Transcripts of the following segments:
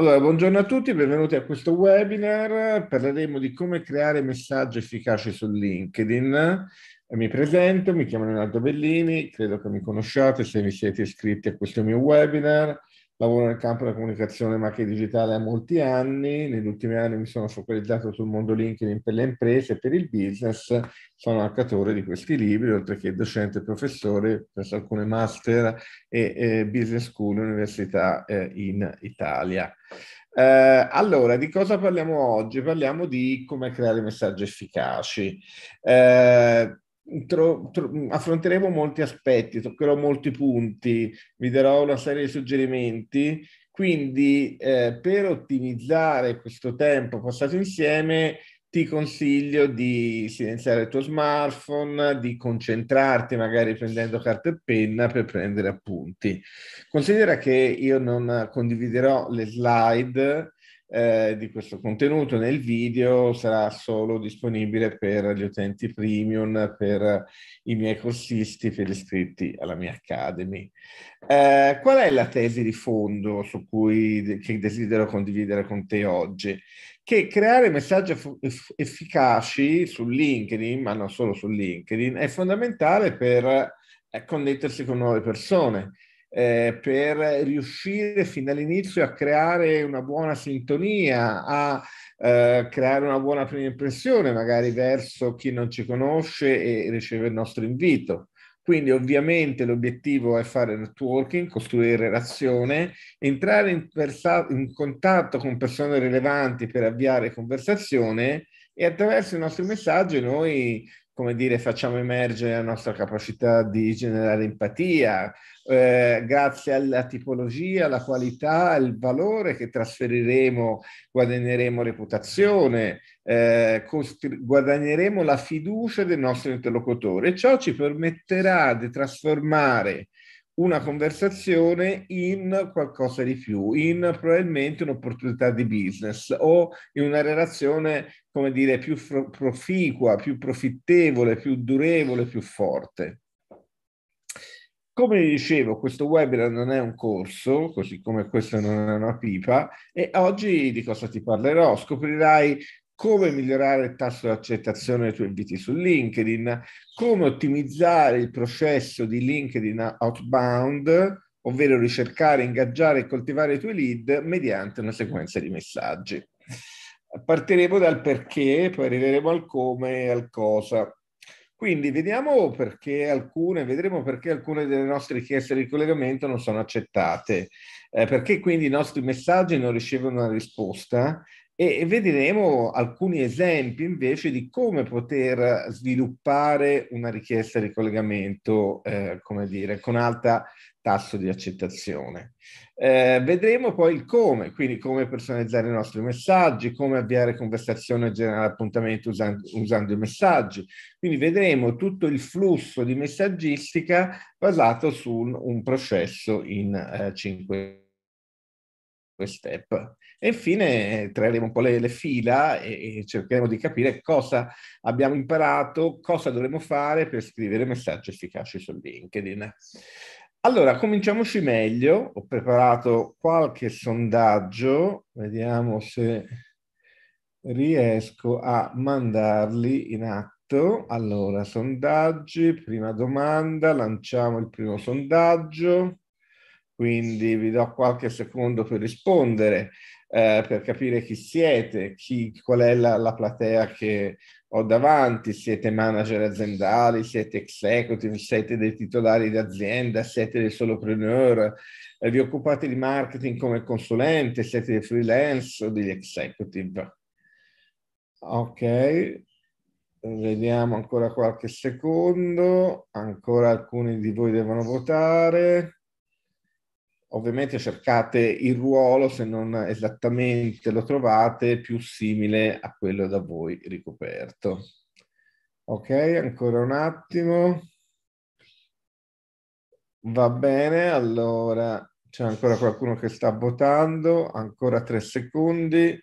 Allora, buongiorno a tutti, benvenuti a questo webinar. Parleremo di come creare messaggi efficaci su LinkedIn. Mi presento, mi chiamo Leonardo Bellini, credo che mi conosciate se vi siete iscritti a questo mio webinar lavoro nel campo della comunicazione e marketing digitale da molti anni, negli ultimi anni mi sono focalizzato sul mondo LinkedIn per le imprese e per il business, sono autore di questi libri, oltre che docente e professore presso alcune master e eh, business school e università eh, in Italia. Eh, allora, di cosa parliamo oggi? Parliamo di come creare messaggi efficaci. Eh, Tro, tro, affronteremo molti aspetti, toccherò molti punti, vi darò una serie di suggerimenti. Quindi eh, per ottimizzare questo tempo passato insieme ti consiglio di silenziare il tuo smartphone, di concentrarti magari prendendo carta e penna per prendere appunti. Considera che io non condividerò le slide, eh, di questo contenuto nel video sarà solo disponibile per gli utenti premium, per i miei corsisti, per gli iscritti alla mia Academy. Eh, qual è la tesi di fondo su cui che desidero condividere con te oggi? Che creare messaggi efficaci su LinkedIn, ma non solo su LinkedIn, è fondamentale per eh, connettersi con nuove persone eh, per riuscire fin dall'inizio a creare una buona sintonia, a eh, creare una buona prima impressione magari verso chi non ci conosce e riceve il nostro invito. Quindi ovviamente l'obiettivo è fare networking, costruire relazione, entrare in, persa- in contatto con persone rilevanti per avviare conversazione e attraverso i nostri messaggi noi come dire, facciamo emergere la nostra capacità di generare empatia, eh, grazie alla tipologia, alla qualità, al valore che trasferiremo, guadagneremo reputazione, eh, costri- guadagneremo la fiducia del nostro interlocutore. e Ciò ci permetterà di trasformare una conversazione in qualcosa di più, in probabilmente un'opportunità di business o in una relazione, come dire, più proficua, più profittevole, più durevole, più forte. Come dicevo, questo webinar non è un corso, così come questo non è una pipa, e oggi di cosa ti parlerò? Scoprirai come migliorare il tasso di accettazione dei tuoi inviti su LinkedIn, come ottimizzare il processo di LinkedIn outbound, ovvero ricercare, ingaggiare e coltivare i tuoi lead mediante una sequenza di messaggi. Partiremo dal perché, poi arriveremo al come e al cosa. Quindi vediamo perché alcune, vedremo perché alcune delle nostre richieste di collegamento non sono accettate, eh, perché quindi i nostri messaggi non ricevono una risposta e vedremo alcuni esempi invece di come poter sviluppare una richiesta di collegamento, eh, come dire, con alta tasso di accettazione. Eh, vedremo poi il come, quindi come personalizzare i nostri messaggi, come avviare conversazione e generare appuntamento usando, usando i messaggi. Quindi vedremo tutto il flusso di messaggistica basato su un, un processo in eh, 5 step. E infine trarremo un po' le, le fila e, e, cercheremo di capire cosa abbiamo imparato, cosa dovremo fare per scrivere messaggi efficaci su LinkedIn. Allora, cominciamoci meglio. Ho preparato qualche sondaggio, vediamo se riesco a mandarli in atto. Allora, sondaggi, prima domanda, lanciamo il primo sondaggio, quindi vi do qualche secondo per rispondere eh, per capire chi siete, chi, qual è la, la, platea che ho davanti, siete manager aziendali, siete executive, siete dei titolari d'azienda, siete dei solopreneur, eh, vi occupate di marketing come consulente, siete dei freelance o degli executive. Ok, vediamo ancora qualche secondo, ancora alcuni di voi devono votare ovviamente cercate il ruolo, se non esattamente lo trovate, più simile a quello da voi ricoperto. Ok, ancora un attimo. Va bene, allora c'è ancora qualcuno che sta votando, ancora tre secondi,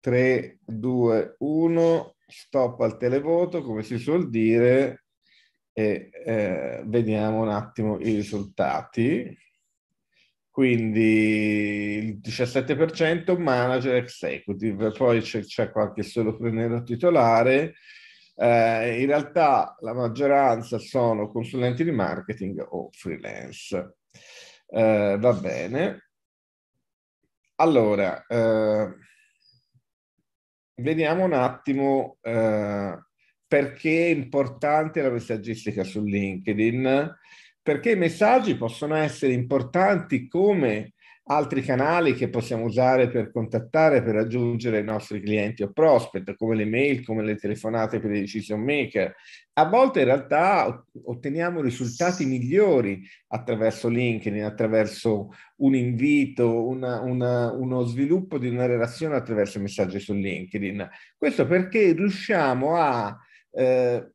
3, 2, 1, stop al televoto, come si suol dire, e eh, vediamo un attimo i risultati quindi il 17% manager executive, poi c'è, c'è qualche solopreneur titolare. Eh, in realtà la maggioranza sono consulenti di marketing o freelance. Eh, va bene. Allora, eh, vediamo un attimo eh, perché è importante la messaggistica su LinkedIn perché i messaggi possono essere importanti come altri canali che possiamo usare per contattare, per raggiungere i nostri clienti o prospect, come le mail, come le telefonate per i decision maker. A volte in realtà otteniamo risultati migliori attraverso LinkedIn, attraverso un invito, una, una, uno sviluppo di una relazione attraverso i messaggi su LinkedIn. Questo perché riusciamo a eh,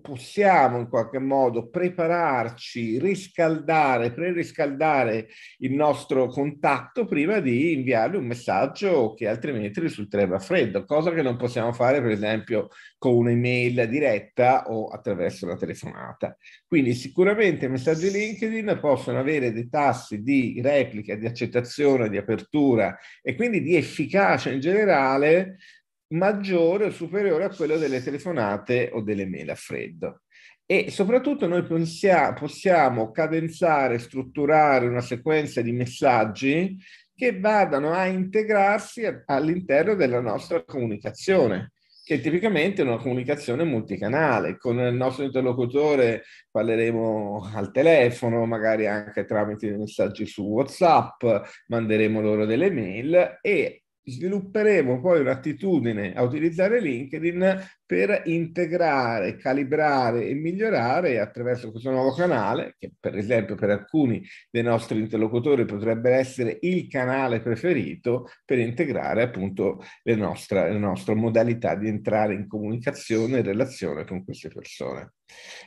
possiamo in qualche modo prepararci, riscaldare, preriscaldare il nostro contatto prima di inviargli un messaggio che altrimenti risulterebbe a freddo, cosa che non possiamo fare per esempio con un'email diretta o attraverso la telefonata. Quindi sicuramente i messaggi LinkedIn possono avere dei tassi di replica, di accettazione, di apertura e quindi di efficacia in generale maggiore o superiore a quello delle telefonate o delle mail a freddo. E soprattutto noi possiamo cadenzare, strutturare una sequenza di messaggi che vadano a integrarsi all'interno della nostra comunicazione che tipicamente è una comunicazione multicanale. Con il nostro interlocutore parleremo al telefono, magari anche tramite messaggi su WhatsApp, manderemo loro delle mail e svilupperemo poi un'attitudine a utilizzare LinkedIn per integrare, calibrare e migliorare attraverso questo nuovo canale, che per esempio per alcuni dei nostri interlocutori potrebbe essere il canale preferito per integrare appunto le nostre, le nostre modalità di entrare in comunicazione e relazione con queste persone.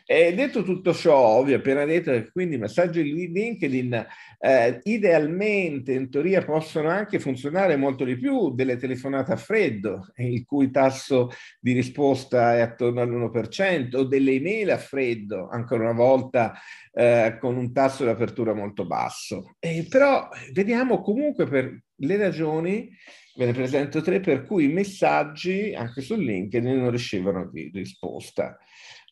E detto tutto ciò, vi ho appena detto che quindi i messaggi di LinkedIn eh, idealmente in teoria possono anche funzionare molto di più delle telefonate a freddo, il cui tasso di risposta risposta è attorno all'1%, delle email a freddo, ancora una volta eh, con un tasso di apertura molto basso. Eh, però vediamo comunque per le ragioni, ve ne presento tre, per cui i messaggi anche su LinkedIn non ricevono risposta.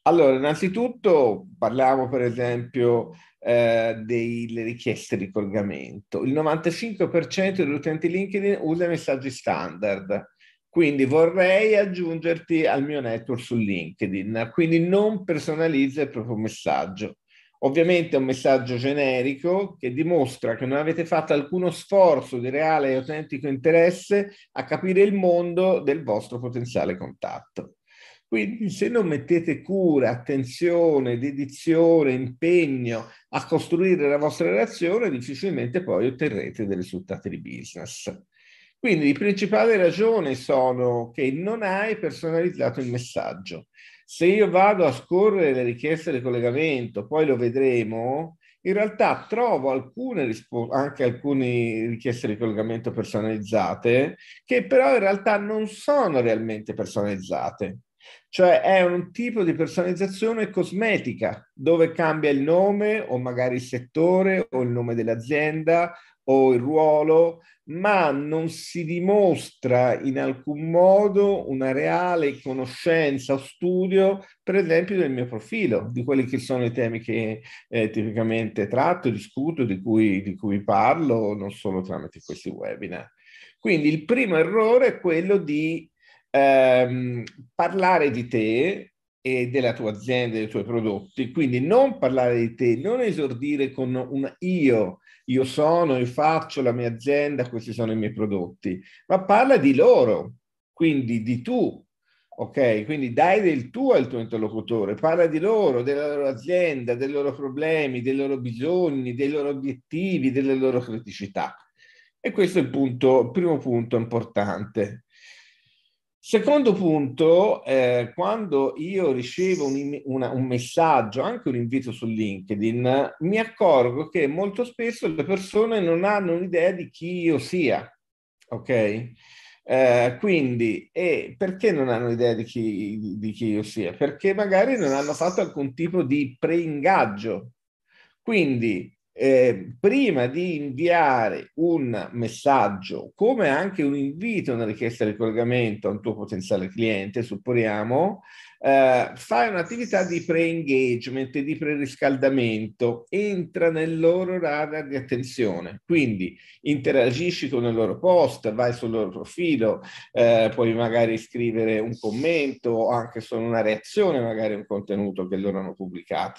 Allora, innanzitutto parliamo per esempio eh, delle richieste di collegamento. Il 95% degli utenti LinkedIn usa i messaggi standard quindi vorrei aggiungerti al mio network su LinkedIn, quindi non personalizza il proprio messaggio. Ovviamente è un messaggio generico che dimostra che non avete fatto alcuno sforzo di reale e autentico interesse a capire il mondo del vostro potenziale contatto. Quindi se non mettete cura, attenzione, dedizione, impegno a costruire la vostra relazione, difficilmente poi otterrete dei risultati di business. Quindi le principali ragioni sono che non hai personalizzato il messaggio. Se io vado a scorrere le richieste di collegamento, poi lo vedremo, in realtà trovo alcune rispo- anche alcune richieste di collegamento personalizzate che però in realtà non sono realmente personalizzate. Cioè è un tipo di personalizzazione cosmetica dove cambia il nome o magari il settore o il nome dell'azienda o il ruolo, ma non si dimostra in alcun modo una reale conoscenza o studio, per esempio, del mio profilo, di quelli che sono i temi che eh, tipicamente tratto, discuto, di cui, di cui parlo, non solo tramite questi webinar. Quindi il primo errore è quello di ehm, parlare di te e della tua azienda, dei tuoi prodotti, quindi non parlare di te, non esordire con un io io sono, io faccio la mia azienda, questi sono i miei prodotti, ma parla di loro, quindi di tu, ok? Quindi dai del tu al tuo interlocutore, parla di loro, della loro azienda, dei loro problemi, dei loro bisogni, dei loro obiettivi, delle loro criticità. E questo è il punto, il primo punto importante. Secondo punto, eh, quando io ricevo un, una, un, messaggio, anche un invito su LinkedIn, mi accorgo che molto spesso le persone non hanno un'idea di chi io sia, ok? Eh, quindi, eh, perché non hanno idea di chi, di chi io sia? Perché magari non hanno fatto alcun tipo di pre-ingaggio. Quindi, eh, prima di inviare un messaggio, come anche un invito, una richiesta di collegamento a un tuo potenziale cliente, supponiamo, eh, fai un'attività di pre-engagement e di riscaldamento entra nel loro radar di attenzione, quindi interagisci con il loro post, vai sul loro profilo, eh, puoi magari scrivere un commento o anche solo una reazione magari a un contenuto che loro hanno pubblicato.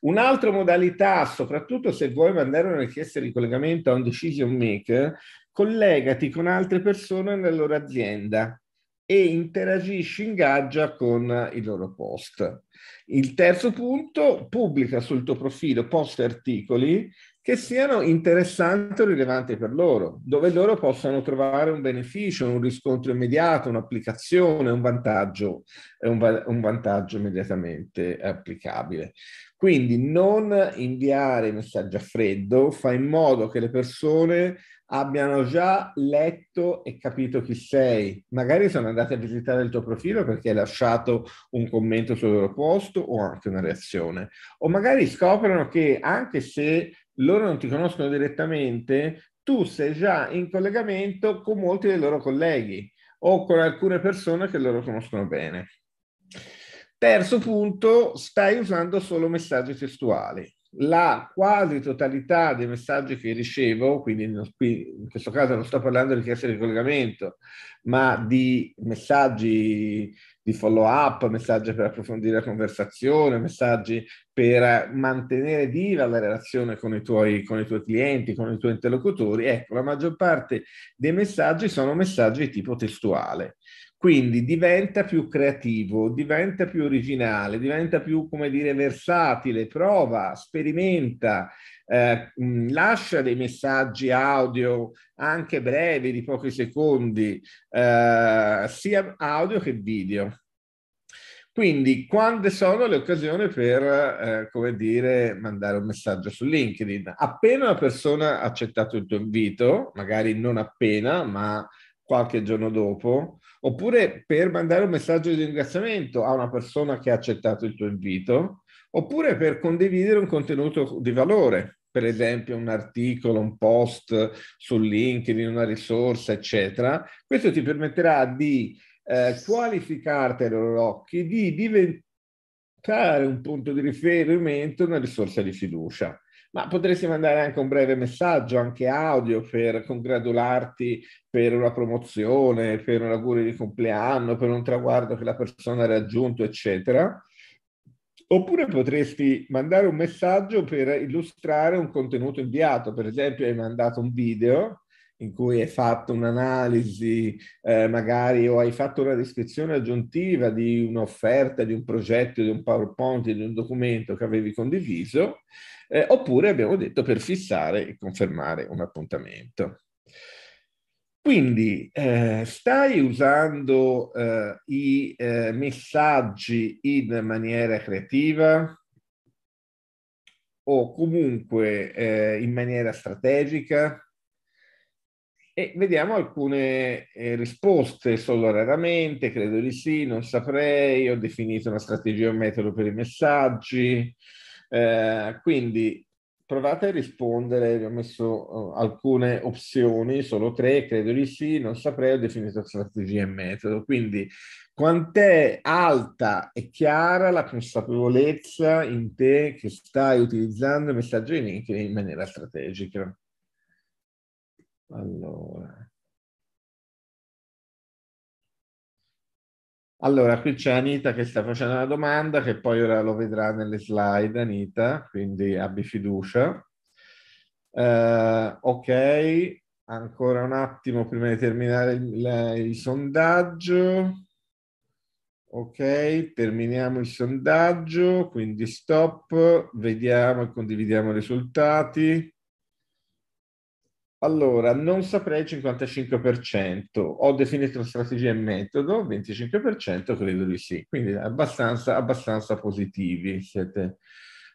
Un'altra modalità, soprattutto se vuoi mandare una richiesta di collegamento a un decision maker, collegati con altre persone nella loro azienda e interagisce, ingaggia con i loro post. Il terzo punto, pubblica sul tuo profilo post articoli che siano interessanti o rilevanti per loro, dove loro possano trovare un beneficio, un riscontro immediato, un'applicazione, un vantaggio, eh, un, va- un vantaggio immediatamente applicabile. Quindi non inviare messaggi a freddo, fa in modo che le persone abbiano già letto e capito chi sei. Magari sono andati a visitare il tuo profilo perché hai lasciato un commento sul loro posto o anche una reazione. O magari scoprono che anche se loro non ti conoscono direttamente, tu sei già in collegamento con molti dei loro colleghi o con alcune persone che loro conoscono bene. Terzo punto, stai usando solo messaggi testuali la quasi totalità dei messaggi che ricevo, quindi in questo caso non sto parlando di richieste di collegamento, ma di messaggi di follow up, messaggi per approfondire la conversazione, messaggi per mantenere viva la relazione con i, tuoi, con i tuoi, clienti, con i tuoi interlocutori, ecco, la maggior parte dei messaggi sono messaggi di tipo testuale. Quindi diventa più creativo, diventa più originale, diventa più, come dire, versatile, prova, sperimenta, eh, mm, lascia dei messaggi audio anche brevi, di pochi secondi, eh, sia audio che video. Quindi, quante sono le occasioni per, eh, come dire, mandare un messaggio su LinkedIn? Appena una persona ha accettato il tuo invito, magari non appena, ma qualche giorno dopo, oppure per mandare un messaggio di ringraziamento a una persona che ha accettato il tuo invito, oppure per condividere un contenuto di valore, per esempio un articolo, un post su LinkedIn, una risorsa, eccetera. Questo ti permetterà di eh, qualificarti ai loro occhi, di diventare un punto di riferimento, una risorsa di fiducia ma potresti mandare anche un breve messaggio, anche audio, per congratularti per una promozione, per un augurio di compleanno, per un traguardo che la persona ha raggiunto, eccetera. Oppure potresti mandare un messaggio per illustrare un contenuto inviato, per esempio hai mandato un video in cui hai fatto un'analisi, eh, magari o hai fatto una descrizione aggiuntiva di un'offerta, di un progetto, di un PowerPoint, di un documento che avevi condiviso, eh, oppure abbiamo detto per fissare e confermare un appuntamento. Quindi eh, stai usando eh, i eh, messaggi in maniera creativa o comunque eh, in maniera strategica? E vediamo alcune eh, risposte, solo raramente, credo di sì, non saprei, ho definito una strategia o un metodo per i messaggi, eh, quindi provate a rispondere, vi ho messo eh, alcune opzioni, solo tre, credo di sì, non saprei, ho definito strategia e metodo, quindi quant'è alta e chiara la consapevolezza in te che stai utilizzando il messaggio in maniera strategica. Allora. Allora, qui c'è Anita che sta facendo una domanda che poi ora lo vedrà nelle slide, Anita, quindi abbi fiducia. Eh, ok, ancora un attimo prima di terminare il, il sondaggio. Ok, terminiamo il sondaggio, quindi stop, vediamo e condividiamo i risultati. Allora, non saprei 55%, ho definito strategia e metodo, 25% credo di sì, quindi abbastanza, abbastanza positivi, siete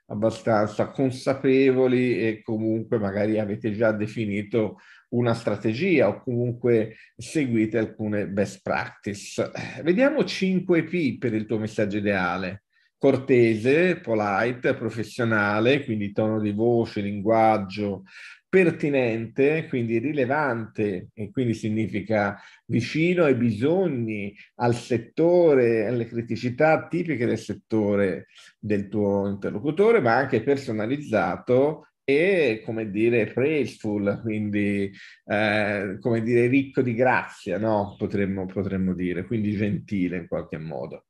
abbastanza consapevoli e comunque magari avete già definito una strategia o comunque seguite alcune best practice. Vediamo 5 P per il tuo messaggio ideale cortese, polite, professionale, quindi tono di voce, linguaggio, pertinente, quindi rilevante, e quindi significa vicino ai bisogni, al settore, alle criticità tipiche del settore del tuo interlocutore, ma anche personalizzato e, come dire, praiseful, quindi, eh, come dire, ricco di grazia, no? potremmo, potremmo dire, quindi gentile in qualche modo.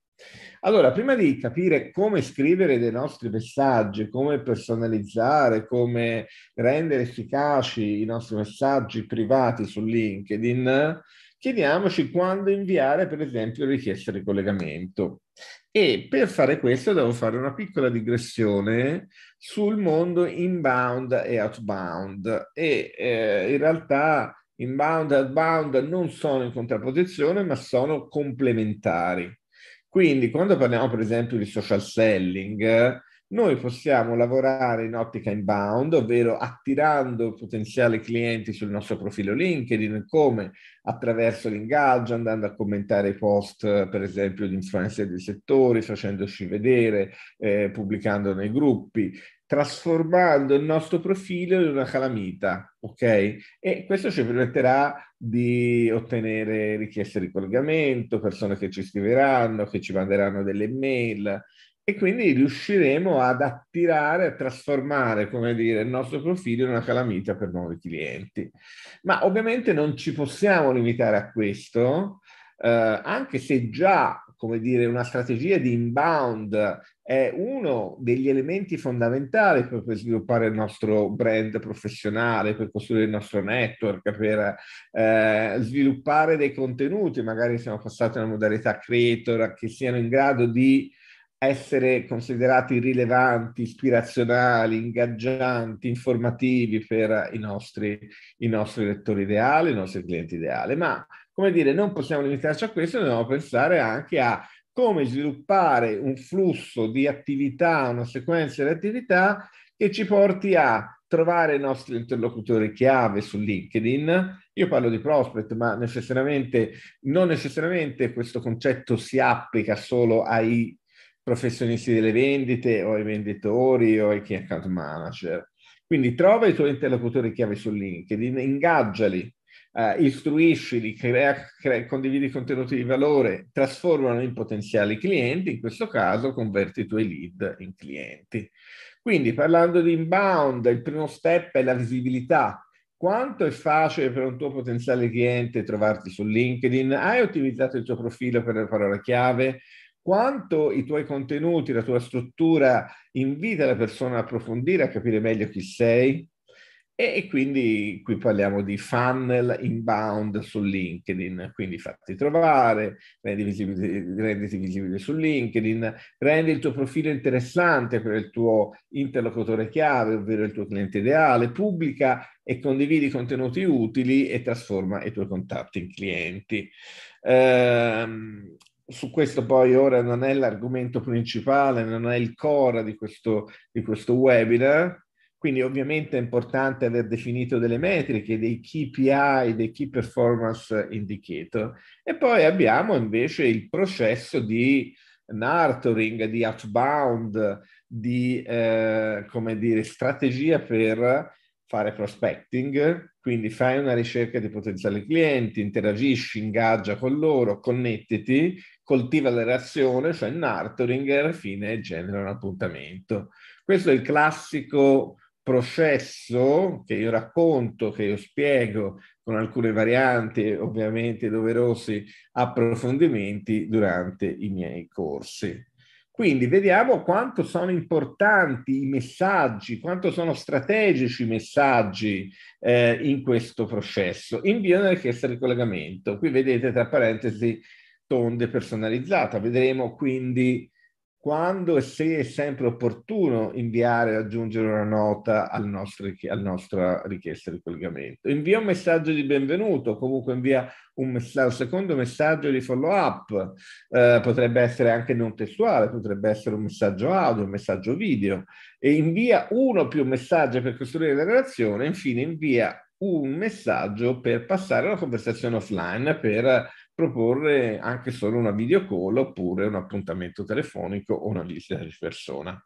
Allora, prima di capire come scrivere dei nostri messaggi, come personalizzare, come rendere efficaci i nostri messaggi privati su LinkedIn, chiediamoci quando inviare, per esempio, richieste di collegamento. E per fare questo devo fare una piccola digressione sul mondo inbound e outbound. E eh, in realtà inbound e outbound non sono in contrapposizione, ma sono complementari. Quindi quando parliamo per esempio di social selling, noi possiamo lavorare in ottica inbound, ovvero attirando potenziali clienti sul nostro profilo LinkedIn, come attraverso l'ingaggio, andando a commentare i post, per esempio, di influencer dei settori, facendoci vedere, eh, pubblicando nei gruppi, trasformando il nostro profilo in una calamita, ok? E questo ci permetterà di ottenere richieste di collegamento, persone che ci scriveranno, che ci manderanno delle mail e quindi riusciremo ad attirare, a trasformare, come dire, il nostro profilo in una calamita per nuovi clienti. Ma ovviamente non ci possiamo limitare a questo, eh, anche se già come dire, una strategia di inbound è uno degli elementi fondamentali per, per sviluppare il nostro brand professionale, per costruire il nostro network, per eh, sviluppare dei contenuti, magari siamo passati a una modalità creator, che siano in grado di essere considerati rilevanti, ispirazionali, ingaggianti, informativi per i nostri, i nostri lettori ideali, i nostri clienti ideali, ma come dire, non possiamo limitarci a questo, dobbiamo pensare anche a come sviluppare un flusso di attività, una sequenza di attività che ci porti a trovare i nostri interlocutori chiave su LinkedIn. Io parlo di prospect, ma necessariamente, non necessariamente questo concetto si applica solo ai professionisti delle vendite o ai venditori o ai key account manager. Quindi trova i tuoi interlocutori chiave su LinkedIn, ingaggiali eh, istruiscili, crea, crea, condividi contenuti di valore, trasformano in potenziali clienti, in questo caso converti i tuoi lead in clienti. Quindi parlando di inbound, il primo step è la visibilità. Quanto è facile per un tuo potenziale cliente trovarti su LinkedIn? Hai utilizzato il tuo profilo per le parole chiave? quanto i tuoi contenuti, la tua struttura invita la persona a approfondire, a capire meglio chi sei. E quindi qui parliamo di funnel inbound su LinkedIn, quindi fatti trovare, renditi visibile, renditi visibile su LinkedIn, rendi il tuo profilo interessante per il tuo interlocutore chiave, ovvero il tuo cliente ideale, pubblica e condividi contenuti utili e trasforma i tuoi contatti in clienti. Ehm, su questo poi ora non è l'argomento principale, non è il core di questo, di questo webinar, quindi ovviamente è importante aver definito delle metriche, dei KPI, dei Key Performance Indicator. E poi abbiamo invece il processo di nurturing, di outbound, di eh, come dire, strategia per fare prospecting, quindi fai una ricerca di potenziali clienti, interagisci, ingaggia con loro, connettiti, coltiva la relazione, cioè nurturing e alla fine genera un appuntamento. Questo è il classico processo che io racconto, che io spiego con alcune varianti, ovviamente doverosi approfondimenti durante i miei corsi. Quindi vediamo quanto sono importanti i messaggi, quanto sono strategici i messaggi eh, in questo processo. Invio una richiesta di collegamento. Qui vedete tra parentesi tonde personalizzata. Vedremo quindi quando e se è sempre opportuno inviare e aggiungere una nota al nostro, alla nostra richiesta di collegamento. Invia un messaggio di benvenuto, comunque invia un, messaggio, un secondo messaggio di follow up, eh, potrebbe essere anche non testuale, potrebbe essere un messaggio audio, un messaggio video, e invia uno o più messaggi per costruire la relazione, infine invia un messaggio per passare alla conversazione offline per proporre anche solo una video call oppure un appuntamento telefonico o una visita di persona.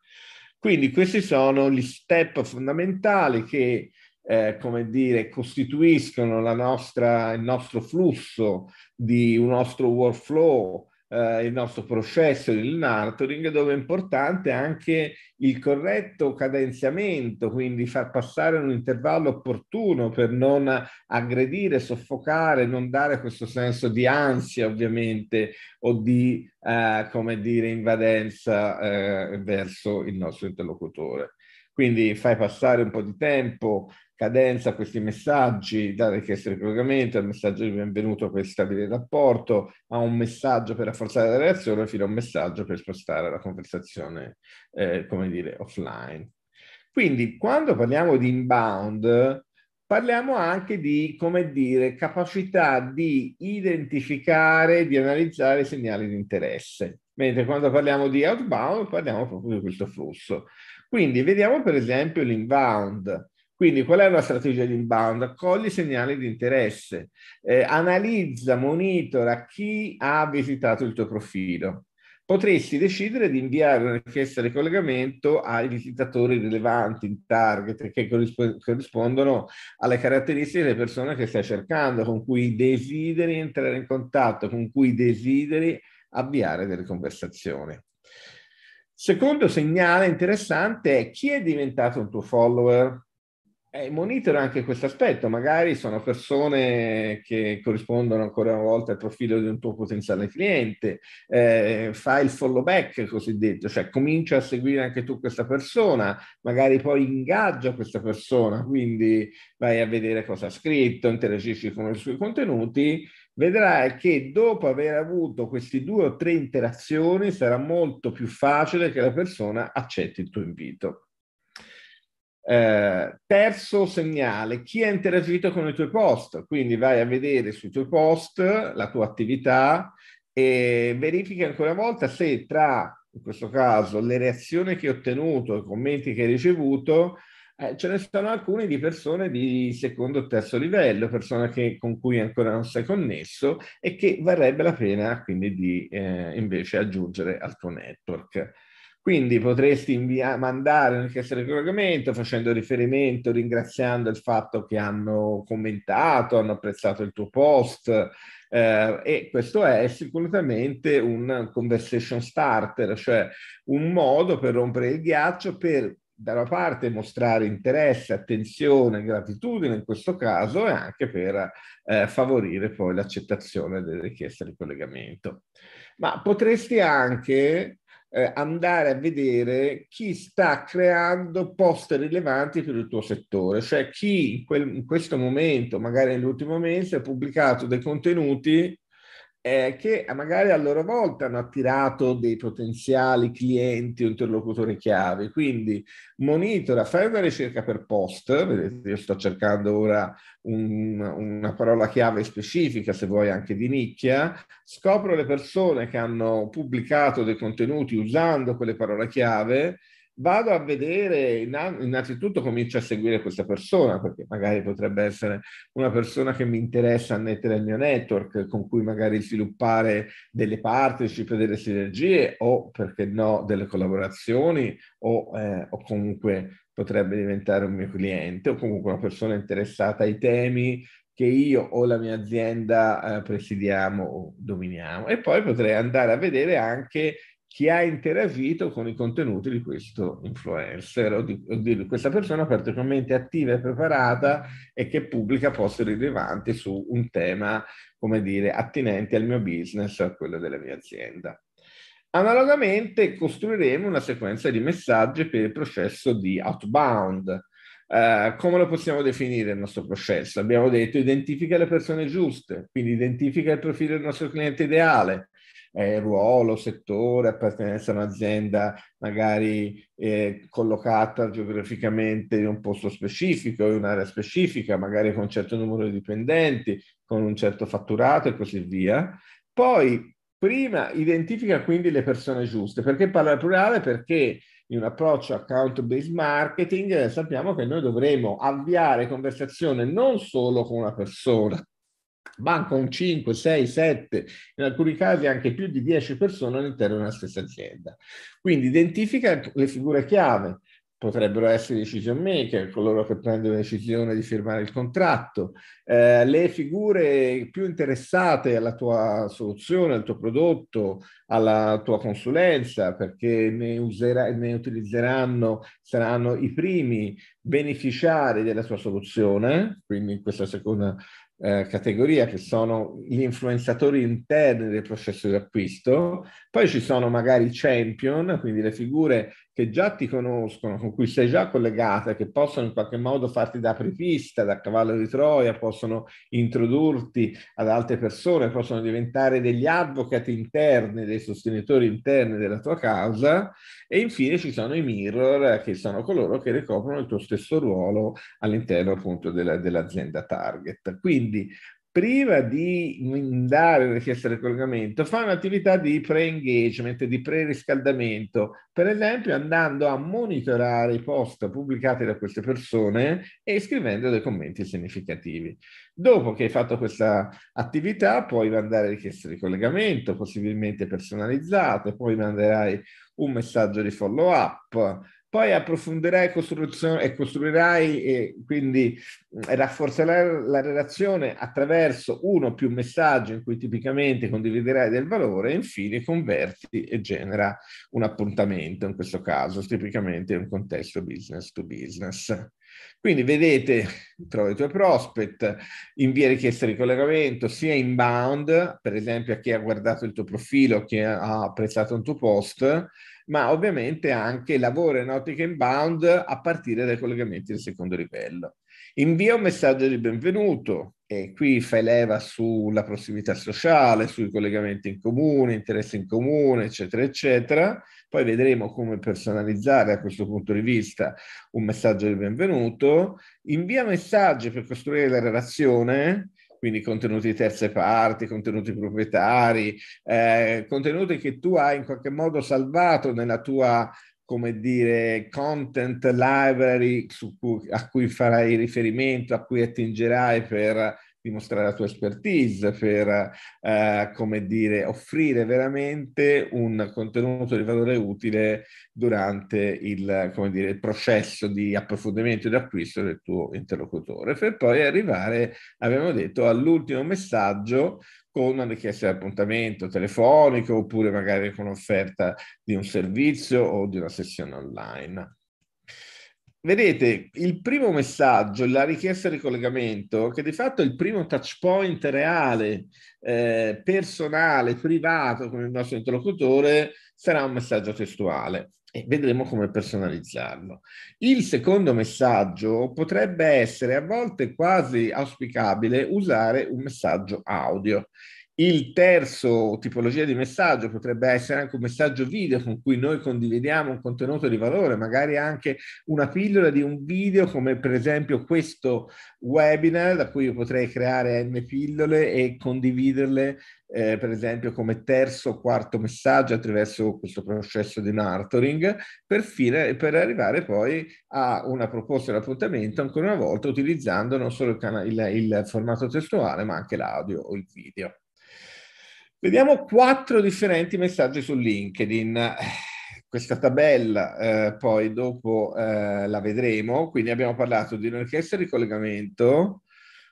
Quindi questi sono gli step fondamentali che eh, come dire, costituiscono nostra, il nostro flusso di un nostro workflow eh, il nostro processo del nurturing dove è importante anche il corretto cadenziamento, quindi far passare un intervallo opportuno per non aggredire, soffocare, non dare questo senso di ansia ovviamente o di, eh, come dire, invadenza eh, verso il nostro interlocutore. Quindi fai passare un po' di tempo, cadenza a questi messaggi, dalla richiesta di collegamento, al messaggio di benvenuto per stabilire il rapporto, a un messaggio per rafforzare la relazione, fino a un messaggio per spostare la conversazione, eh, come dire, offline. Quindi quando parliamo di inbound, parliamo anche di, come dire, capacità di identificare, di analizzare i segnali di interesse. Mentre quando parliamo di outbound parliamo proprio di questo flusso. Quindi vediamo per esempio l'inbound. Quindi qual è una strategia di inbound? Accogli segnali di interesse, eh, analizza, monitora chi ha visitato il tuo profilo. Potresti decidere di inviare una richiesta di collegamento ai visitatori rilevanti in target che corrispondono alle caratteristiche delle persone che stai cercando, con cui desideri entrare in contatto, con cui desideri avviare delle conversazioni. Secondo segnale interessante è chi è diventato un tuo follower eh, monitora anche questo aspetto, magari sono persone che corrispondono ancora una volta al profilo di un tuo potenziale cliente, eh, fai il follow back cosiddetto, cioè comincia a seguire anche tu questa persona, magari poi ingaggia questa persona, quindi vai a vedere cosa ha scritto, interagisci con i suoi contenuti, vedrai che dopo aver avuto queste due o tre interazioni sarà molto più facile che la persona accetti il tuo invito. Eh, terzo segnale, chi ha interagito con i tuoi post, quindi vai a vedere sui tuoi post la tua attività e verifica ancora una volta se tra, in questo caso, le reazioni che hai ottenuto, i commenti che hai ricevuto, eh, ce ne sono alcuni di persone di secondo o terzo livello, persone che, con cui ancora non sei connesso e che varrebbe la pena quindi di eh, invece aggiungere al tuo network. Quindi potresti invia- mandare richiesta di collegamento facendo riferimento, ringraziando il fatto che hanno commentato, hanno apprezzato il tuo post eh, e questo è sicuramente un conversation starter, cioè un modo per rompere il ghiaccio, per da una parte mostrare interesse, attenzione, gratitudine in questo caso e anche per eh, favorire poi l'accettazione delle richieste di collegamento. Ma potresti anche eh, andare a vedere chi sta creando post rilevanti per il tuo settore, cioè chi in, quel, in questo momento, magari nell'ultimo mese, ha pubblicato dei contenuti eh, che magari a loro volta hanno attirato dei potenziali clienti o interlocutori chiave. Quindi monitora, fai una ricerca per post, io sto cercando ora un, una parola chiave specifica, se vuoi anche di nicchia, scopro le persone che hanno pubblicato dei contenuti usando quelle parole chiave vado a vedere, innanzitutto comincio a seguire questa persona, perché magari potrebbe essere una persona che mi interessa annettere il mio network, con cui magari sviluppare delle partnership, delle sinergie o, perché no, delle collaborazioni o, eh, o comunque potrebbe diventare un mio cliente o comunque una persona interessata ai temi che io o la mia azienda eh, presidiamo o dominiamo. E poi potrei andare a vedere anche chi ha interagito con i contenuti di questo influencer o di, o di questa persona particolarmente attiva e preparata e che pubblica post rilevanti su un tema, come dire, attinente al mio business, a quello della mia azienda. Analogamente costruiremo una sequenza di messaggi per il processo di outbound, Uh, come lo possiamo definire il nostro processo? Abbiamo detto identifica le persone giuste, quindi identifica il profilo del nostro cliente ideale, eh, ruolo, settore, appartenenza a un'azienda magari eh, collocata geograficamente in un posto specifico, in un'area specifica, magari con un certo numero di dipendenti, con un certo fatturato e così via. Poi, prima, identifica quindi le persone giuste. Perché parla al plurale? Perché in un approccio account-based marketing eh, sappiamo che noi dovremo avviare conversazione non solo con una persona, manca un 5, 6, 7, in alcuni casi anche più di 10 persone all'interno della stessa azienda. Quindi identifica le figure chiave, potrebbero essere i decision maker, coloro che prendono la decisione di firmare il contratto, eh, le figure più interessate alla tua soluzione, al tuo prodotto, alla tua consulenza, perché ne, userà, ne utilizzeranno, saranno i primi beneficiari della tua soluzione, quindi in questa seconda eh, categoria che sono gli influenzatori interni del processo di acquisto, poi ci sono magari i champion, quindi le figure che già ti conoscono, con cui sei già collegata, che possono in qualche modo farti da apripista, da cavallo di Troia, possono introdurti ad altre persone, possono diventare degli avvocati interni, dei sostenitori interni della tua causa e infine ci sono i mirror che sono coloro che ricoprono il tuo stesso ruolo all'interno appunto della, dell'azienda target. Quindi prima di dare la richiesta di collegamento, fa un'attività di pre-engagement, di pre-riscaldamento, per esempio andando a monitorare i post pubblicati da queste persone e scrivendo dei commenti significativi. Dopo che hai fatto questa attività, puoi mandare richieste di collegamento, possibilmente personalizzate, poi manderai un messaggio di follow up, poi approfondirai e costruirai e quindi rafforzerai la relazione attraverso uno o più messaggi in cui tipicamente condividerai del valore e infine converti e genera un appuntamento, in questo caso tipicamente in un contesto business to business. Quindi vedete, trovi i tuoi prospect, invia richieste di collegamento sia inbound, per esempio a chi ha guardato il tuo profilo, chi ha apprezzato un tuo post, ma ovviamente anche lavoro in Enotic Inbound a partire dai collegamenti del secondo livello. Invia un messaggio di benvenuto e qui fai leva sulla prossimità sociale, sui collegamenti in comune, interessi in comune, eccetera, eccetera. Poi vedremo come personalizzare da questo punto di vista un messaggio di benvenuto. Invia messaggi per costruire la relazione quindi contenuti di terze parti, contenuti proprietari, eh, contenuti che tu hai in qualche modo salvato nella tua come dire, content library cui, a cui farai riferimento, a cui attingerai per dimostrare la tua expertise, per eh, come dire, offrire veramente un contenuto di valore utile durante il, come dire, il processo di approfondimento e di acquisto del tuo interlocutore, per poi arrivare, abbiamo detto, all'ultimo messaggio con una richiesta di appuntamento telefonico oppure magari con l'offerta di un servizio o di una sessione online. Vedete, il primo messaggio, la richiesta di collegamento, che di fatto è il primo touch point reale, eh, personale, privato con il nostro interlocutore, sarà un messaggio testuale e vedremo come personalizzarlo. Il secondo messaggio potrebbe essere a volte quasi auspicabile usare un messaggio audio il terzo tipologia di messaggio potrebbe essere anche un messaggio video con cui noi condividiamo un contenuto di valore, magari anche una pillola di un video come per esempio questo webinar da cui io potrei creare n pillole e condividerle eh, per esempio come terzo o quarto messaggio attraverso questo processo di nurturing per, fine, per arrivare poi a una proposta di appuntamento ancora una volta utilizzando non solo il, il, il formato testuale ma anche l'audio o il video. Vediamo quattro differenti messaggi su LinkedIn. Eh, questa tabella eh, poi dopo eh, la vedremo, quindi abbiamo parlato di un'orchestra di collegamento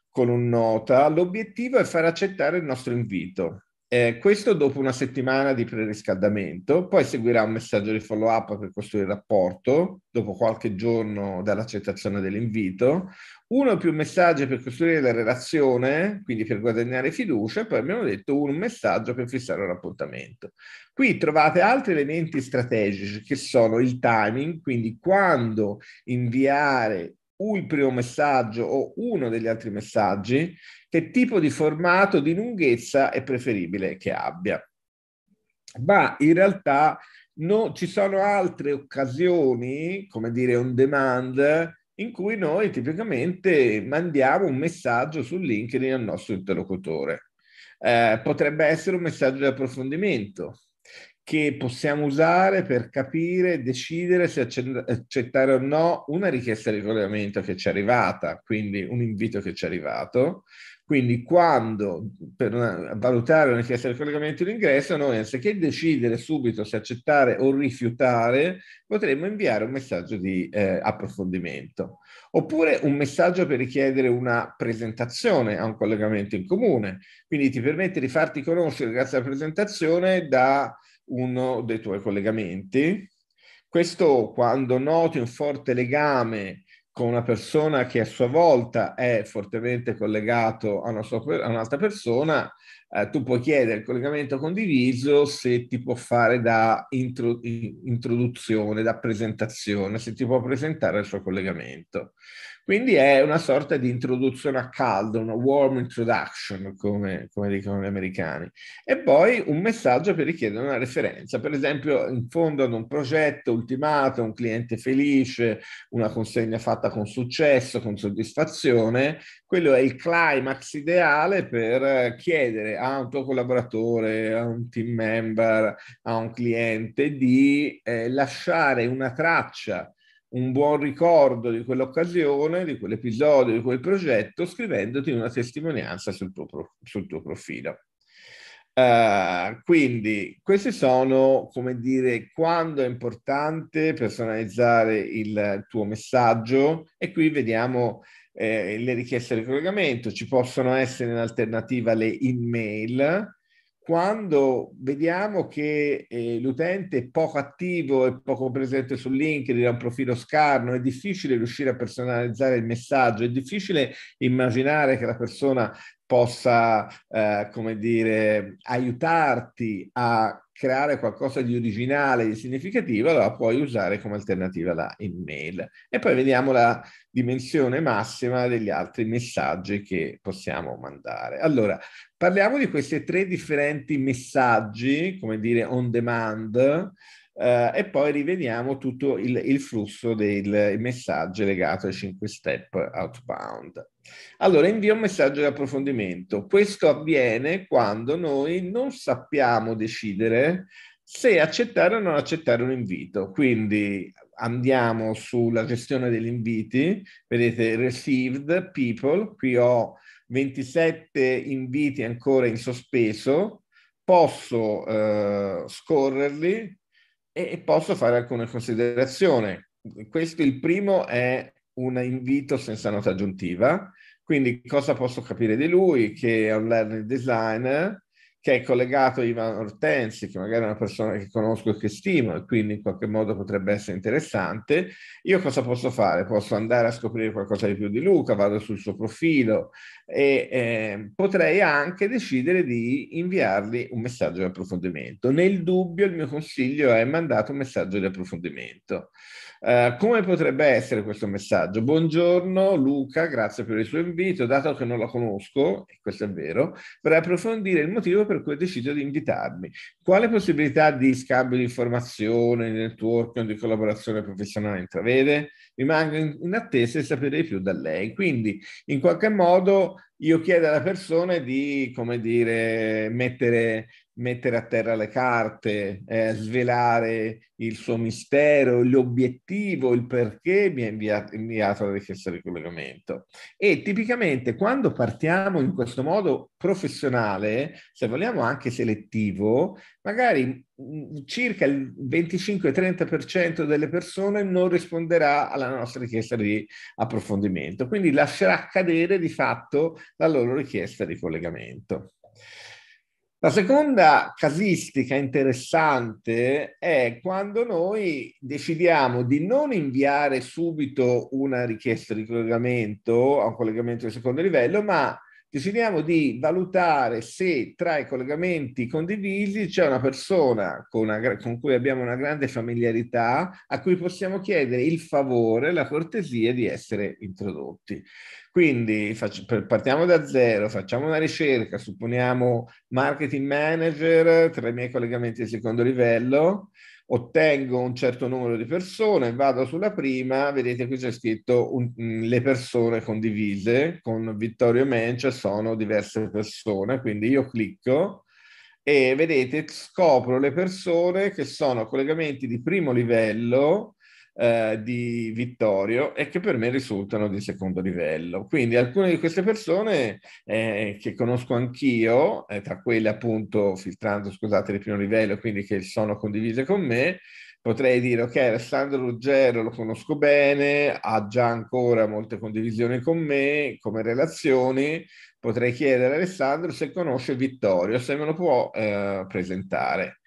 con un nota. L'obiettivo è far accettare il nostro invito. Eh, questo dopo una settimana di preriscaldamento, poi seguirà un messaggio di follow-up per costruire il rapporto, dopo qualche giorno dall'accettazione dell'invito, uno o più messaggi per costruire la relazione, quindi per guadagnare fiducia, e poi abbiamo detto un messaggio per fissare un appuntamento. Qui trovate altri elementi strategici che sono il timing, quindi quando inviare il primo messaggio o uno degli altri messaggi, che tipo di formato, di lunghezza è preferibile che abbia. Ma in realtà no, ci sono altre occasioni, come dire on demand, in cui noi tipicamente mandiamo un messaggio su LinkedIn al nostro interlocutore. Eh, potrebbe essere un messaggio di approfondimento che possiamo usare per capire e decidere se accettare o no una richiesta di collegamento che ci è arrivata, quindi un invito che ci è arrivato, quindi quando per valutare la necessità del collegamento d'ingresso, noi anziché decidere subito se accettare o rifiutare, potremmo inviare un messaggio di eh, approfondimento. Oppure un messaggio per richiedere una presentazione a un collegamento in comune. Quindi ti permette di farti conoscere grazie alla presentazione da uno dei tuoi collegamenti. Questo quando noti un forte legame con una persona che a sua volta è fortemente collegato a, sua, a un'altra persona, eh, tu puoi chiedere il collegamento condiviso se ti può fare da intro, introduzione, da presentazione, se ti può presentare il suo collegamento. Quindi è una sorta di introduzione a caldo, una warm introduction, come, come dicono gli americani. E poi un messaggio per richiedere una referenza, per esempio in fondo ad un progetto ultimato, un cliente felice, una consegna fatta con successo, con soddisfazione. Quello è il climax ideale per chiedere a un tuo collaboratore, a un team member, a un cliente di eh, lasciare una traccia, un buon ricordo di quell'occasione, di quell'episodio, di quel progetto, scrivendoti una testimonianza sul tuo, pro- sul tuo profilo. Uh, quindi queste sono, come dire, quando è importante personalizzare il tuo messaggio e qui vediamo eh, le richieste di collegamento, ci possono essere in alternativa le email, quando vediamo che eh, l'utente è poco attivo e poco presente su LinkedIn, ha un profilo scarno, è difficile riuscire a personalizzare il messaggio, è difficile immaginare che la persona possa, eh, come dire, aiutarti a creare qualcosa di originale, di significativo, allora puoi usare come alternativa la email. E poi vediamo la dimensione massima degli altri messaggi che possiamo mandare. Allora, parliamo di questi tre differenti messaggi, come dire, on demand, eh, e poi rivediamo tutto il, il flusso del messaggio legato ai 5 step outbound. Allora, invio un messaggio di approfondimento. Questo avviene quando noi non sappiamo decidere se accettare o non accettare un invito. Quindi andiamo sulla gestione degli inviti, vedete received people, qui ho 27 inviti ancora in sospeso, posso eh, scorrerli, e posso fare alcune considerazioni. Questo il primo è un invito senza nota aggiuntiva, quindi cosa posso capire di lui? Che è un learning designer, che è collegato a Ivan Ortensi, che magari è una persona che conosco e che stimo e quindi in qualche modo potrebbe essere interessante, io cosa posso fare? Posso andare a scoprire qualcosa di più di Luca, vado sul suo profilo e eh, potrei anche decidere di inviargli un messaggio di approfondimento. Nel dubbio il mio consiglio è mandate un messaggio di approfondimento. Eh, come potrebbe essere questo messaggio? Buongiorno Luca, grazie per il suo invito, dato che non la conosco, e questo è vero, vorrei approfondire il motivo per cui ho deciso di invitarmi. Quale possibilità di scambio di informazioni, di networking, di collaborazione professionale intravede? Rimango in, attesa di sapere più da lei. Quindi, in qualche modo, io chiedo alla persona di, come dire, mettere mettere a terra le carte, eh, svelare il suo mistero, l'obiettivo, il perché mi ha inviato, inviato la richiesta di collegamento. E tipicamente quando partiamo in questo modo professionale, se vogliamo anche selettivo, magari mm, circa il 25-30% delle persone non risponderà alla nostra richiesta di approfondimento, quindi lascerà cadere di fatto la loro richiesta di collegamento. La seconda casistica interessante è quando noi decidiamo di non inviare subito una richiesta di collegamento a un collegamento di secondo livello, ma decidiamo di valutare se tra i collegamenti condivisi c'è una persona con, una, con, cui abbiamo una grande familiarità a cui possiamo chiedere il favore, la cortesia di essere introdotti. Quindi faccio, partiamo da zero, facciamo una ricerca, supponiamo marketing manager tra i miei collegamenti di secondo livello, ottengo un certo numero di persone, vado sulla prima, vedete qui c'è scritto un, mm, le persone condivise con Vittorio Mence sono diverse persone, quindi io clicco e vedete scopro le persone che sono collegamenti di primo livello eh, di Vittorio e che per me risultano di secondo livello. Quindi alcune di queste persone eh, che conosco anch'io, eh, tra quelle appunto filtrando, scusate, di primo livello, quindi che sono condivise con me, potrei dire ok, Alessandro Ruggero lo conosco bene, ha già ancora molte condivisioni con me come relazioni, potrei chiedere a Alessandro se conosce Vittorio, se me lo può eh, presentare.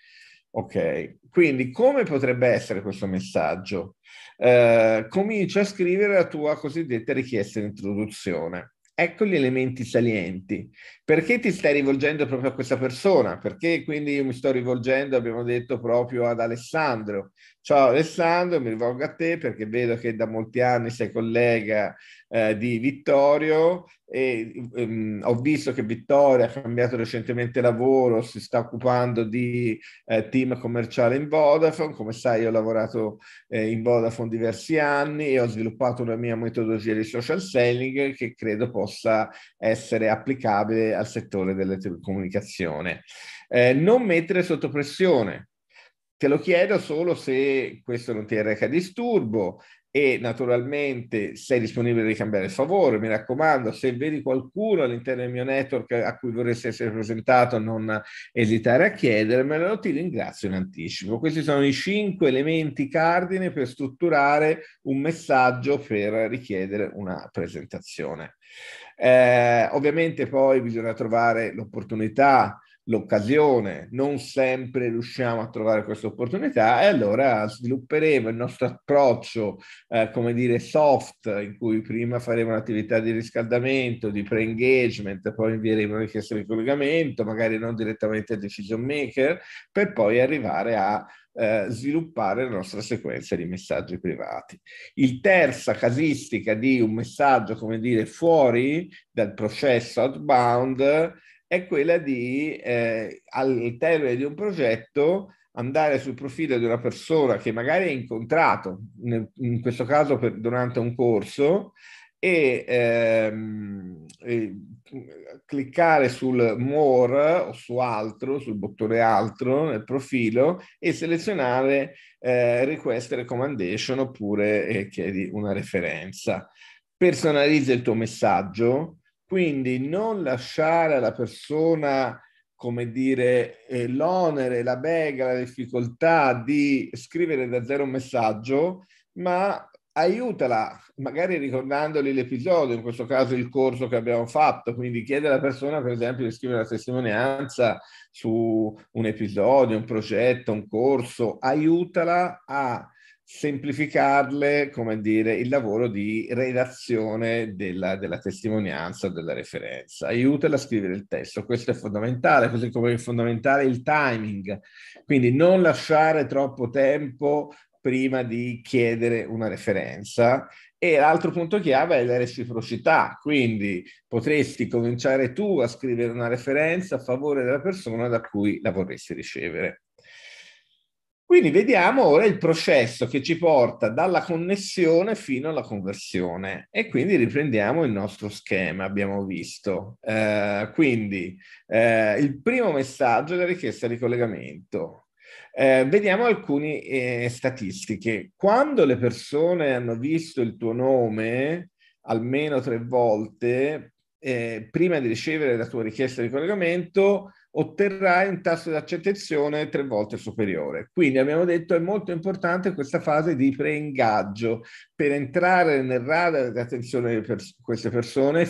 Ok, quindi come potrebbe essere questo messaggio? Eh, comincia a scrivere la tua cosiddetta richiesta di introduzione. Ecco gli elementi salienti perché ti stai rivolgendo proprio a questa persona? Perché quindi io mi sto rivolgendo, abbiamo detto, proprio ad Alessandro. Ciao Alessandro, mi rivolgo a te perché vedo che da molti anni sei collega eh, di Vittorio e ehm, ho visto che Vittorio ha cambiato recentemente lavoro, si sta occupando di eh, team commerciale in Vodafone. Come sai io ho lavorato eh, in Vodafone diversi anni e ho sviluppato una mia metodologia di social selling che credo possa essere applicabile al settore delle telecomunicazioni. Eh, non mettere sotto pressione. Te lo chiedo solo se questo non ti reca disturbo e naturalmente sei disponibile a ricambiare il favore. Mi raccomando, se vedi qualcuno all'interno del mio network a cui vorresti essere presentato, non esitare a chiedermelo, ti ringrazio in anticipo. Questi sono i cinque elementi cardine per strutturare un messaggio per richiedere una presentazione. Eh, ovviamente poi bisogna trovare l'opportunità l'occasione, non sempre riusciamo a trovare questa opportunità e allora svilupperemo il nostro approccio, eh, come dire, soft, in cui prima faremo un'attività di riscaldamento, di pre-engagement, poi invieremo richieste di collegamento, magari non direttamente al decision maker, per poi arrivare a eh, sviluppare la nostra sequenza di messaggi privati. Il terza casistica di un messaggio, come dire, fuori dal processo outbound è quella di, eh, al termine di un progetto, andare sul profilo di una persona che magari hai incontrato, in questo caso per, durante un corso, e, ehm, e, eh, cliccare sul more o su altro, sul bottone altro nel profilo e selezionare eh, request recommendation oppure eh, chiedi una referenza. Personalizza il tuo messaggio, quindi non lasciare alla persona, come dire, eh, l'onere, la bega, la difficoltà di scrivere da zero un messaggio, ma aiutala, magari ricordandogli l'episodio, in questo caso il corso che abbiamo fatto, quindi chiede alla persona per esempio di scrivere la testimonianza su un episodio, un progetto, un corso, aiutala a semplificarle, come dire, il lavoro di redazione della, della testimonianza della referenza. Aiutala a scrivere il testo, questo è fondamentale, così come è fondamentale il timing. Quindi non lasciare troppo tempo prima di chiedere una referenza e l'altro punto chiave è la reciprocità, quindi potresti cominciare tu a scrivere una referenza a favore della persona da cui la vorresti ricevere. Quindi vediamo ora il processo che ci porta dalla connessione fino alla conversione e quindi riprendiamo il nostro schema, abbiamo visto. Eh, quindi eh, il primo messaggio è la richiesta di collegamento. Eh, vediamo alcune eh, statistiche. Quando le persone hanno visto il tuo nome almeno tre volte eh, prima di ricevere la tua richiesta di collegamento, otterrai un tasso di accettazione tre volte superiore. Quindi abbiamo detto che è molto importante questa fase di pre-ingaggio per entrare nel radar di attenzione di queste persone e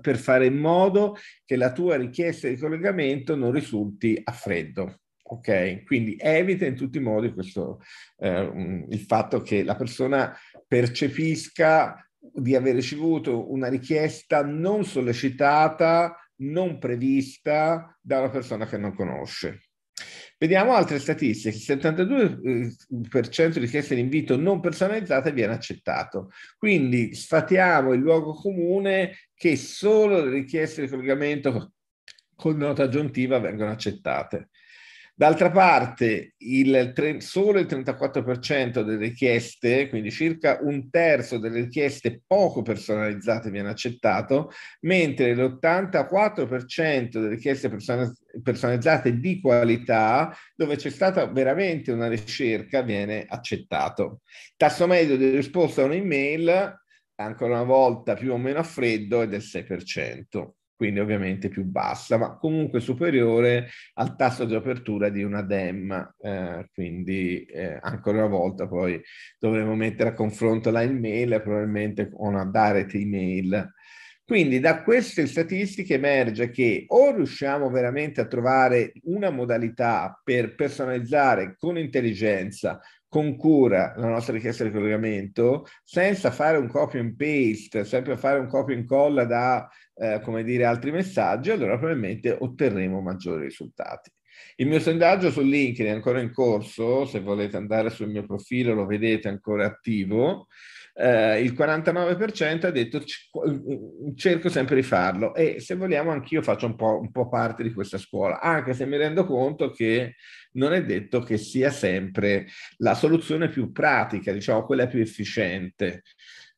per fare in modo che la tua richiesta di collegamento non risulti a freddo. Ok, quindi evita in tutti i modi questo, eh, il fatto che la persona percepisca di aver ricevuto una richiesta non sollecitata non prevista da una persona che non conosce. Vediamo altre statistiche, il 72% eh, di richieste di invito non personalizzate viene accettato, quindi sfatiamo il luogo comune che solo le richieste di collegamento con nota aggiuntiva vengono accettate. D'altra parte, il tre, solo il 34% delle richieste, quindi circa un terzo delle richieste poco personalizzate viene accettato, mentre l'84% delle richieste personalizzate di qualità, dove c'è stata veramente una ricerca, viene accettato. Il tasso medio di risposta a un'email, ancora una volta più o meno a freddo, è del 6% quindi ovviamente più bassa, ma comunque superiore al tasso di apertura di una DEM, eh, quindi eh, ancora una volta poi dovremo mettere a confronto la email probabilmente con una direct email. Quindi da queste statistiche emerge che o riusciamo veramente a trovare una modalità per personalizzare con intelligenza con cura la nostra richiesta di collegamento senza fare un copy and paste, sempre fare un copy and colla da eh, come dire, altri messaggi, allora probabilmente otterremo maggiori risultati. Il mio sondaggio su LinkedIn è ancora in corso, se volete andare sul mio profilo lo vedete ancora attivo. Eh, il 49% ha detto mm, mm, cerco sempre di farlo e se vogliamo anch'io faccio un po', un po', parte di questa scuola, anche se mi rendo conto che non è detto che sia sempre la soluzione più pratica, diciamo quella più efficiente.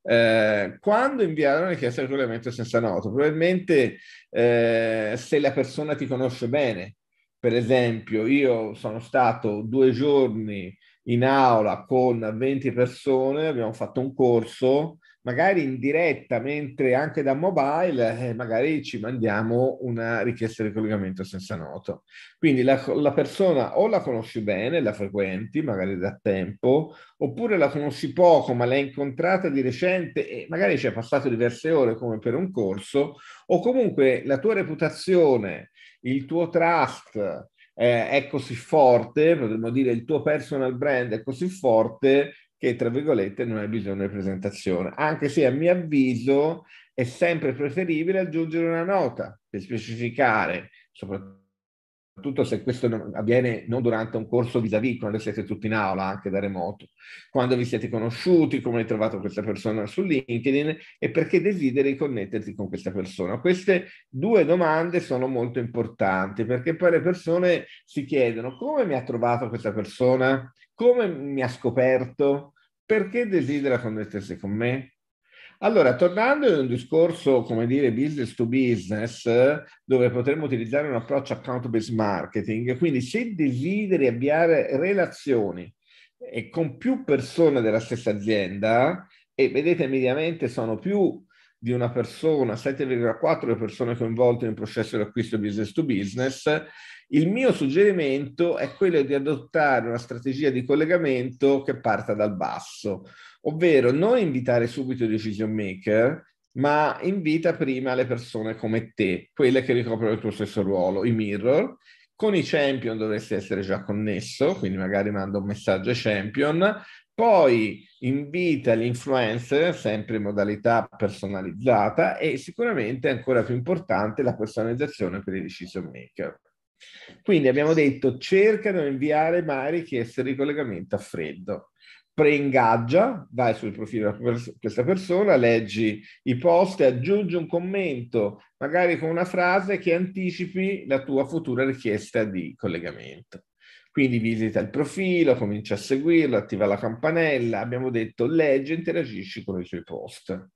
Eh, quando inviare una richiesta di collegamento senza nota? Probabilmente eh, se la persona ti conosce bene. Per esempio, io sono stato due giorni in aula con 20 persone, abbiamo fatto un corso magari in diretta, mentre anche da mobile, eh, magari ci mandiamo una richiesta di collegamento senza noto. Quindi la, la, persona o la conosci bene, la frequenti, magari da tempo, oppure la conosci poco, ma l'hai incontrata di recente e magari ci è passato diverse ore come per un corso, o comunque la tua reputazione, il tuo trust eh, è così forte, potremmo dire il tuo personal brand è così forte che tra virgolette non hai bisogno di presentazione, anche se a mio avviso è sempre preferibile aggiungere una nota per specificare, soprattutto se questo avviene non durante un corso vis-à-vis, quando siete tutti in aula, anche da remoto, quando vi siete conosciuti, come hai trovato questa persona su LinkedIn e perché desideri connetterti con questa persona. Queste due domande sono molto importanti perché poi le persone si chiedono come mi ha trovato questa persona come mi ha scoperto? Perché desidera connettersi con me? Allora, tornando in un discorso, come dire, business to business, dove potremmo utilizzare un approccio account-based marketing, quindi se desideri avviare relazioni e eh, con più persone della stessa azienda, e vedete mediamente sono più di una persona, 7,4 persone coinvolte in un processo di acquisto business to business, il mio suggerimento è quello di adottare una strategia di collegamento che parta dal basso, ovvero non invitare subito i decision maker, ma invita prima le persone come te, quelle che ricoprono il tuo stesso ruolo, i mirror. Con i champion dovresti essere già connesso, quindi magari mando un messaggio ai champion, poi invita l'influencer sempre in modalità personalizzata e sicuramente ancora più importante la personalizzazione per i decision maker. Quindi abbiamo detto cerca di non inviare mai richieste di collegamento a freddo. Preingaggia, vai sul profilo di questa persona, leggi i post e aggiungi un commento, magari con una frase che anticipi la tua futura richiesta di collegamento. Quindi visita il profilo, comincia a seguirlo, attiva la campanella, abbiamo detto leggi e interagisci con i suoi post.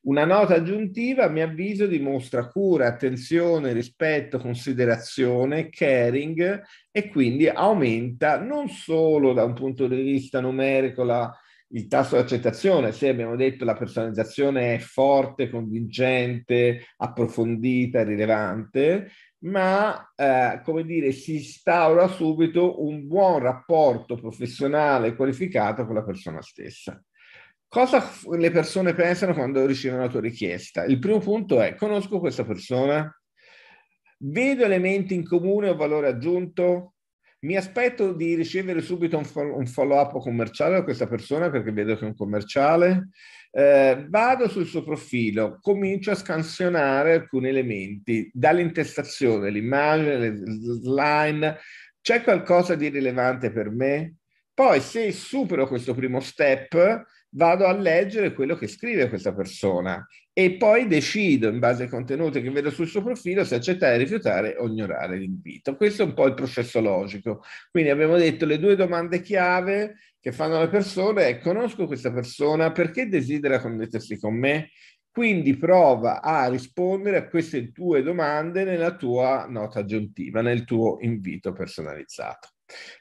Una nota aggiuntiva, a mio avviso, dimostra cura, attenzione, rispetto, considerazione, caring e quindi aumenta non solo da un punto di vista numerico la, il tasso di accettazione, se abbiamo detto la personalizzazione è forte, convincente, approfondita, rilevante, ma eh, come dire si instaura subito un buon rapporto professionale qualificato con la persona stessa. Cosa le persone pensano quando ricevono la tua richiesta? Il primo punto è conosco questa persona, vedo elementi in comune o valore aggiunto, mi aspetto di ricevere subito un, fo- un follow up commerciale da questa persona perché vedo che è un commerciale, eh, vado sul suo profilo, comincio a scansionare alcuni elementi, dall'intestazione, l'immagine, le slide, c'è qualcosa di rilevante per me? Poi se supero questo primo step, vado a leggere quello che scrive questa persona e poi decido in base ai contenuti che vedo sul suo profilo se accettare, rifiutare o ignorare l'invito. Questo è un po' il processo logico. Quindi abbiamo detto le due domande chiave che fanno le persone è conosco questa persona, perché desidera connettersi con me? Quindi prova a rispondere a queste due domande nella tua nota aggiuntiva, nel tuo invito personalizzato.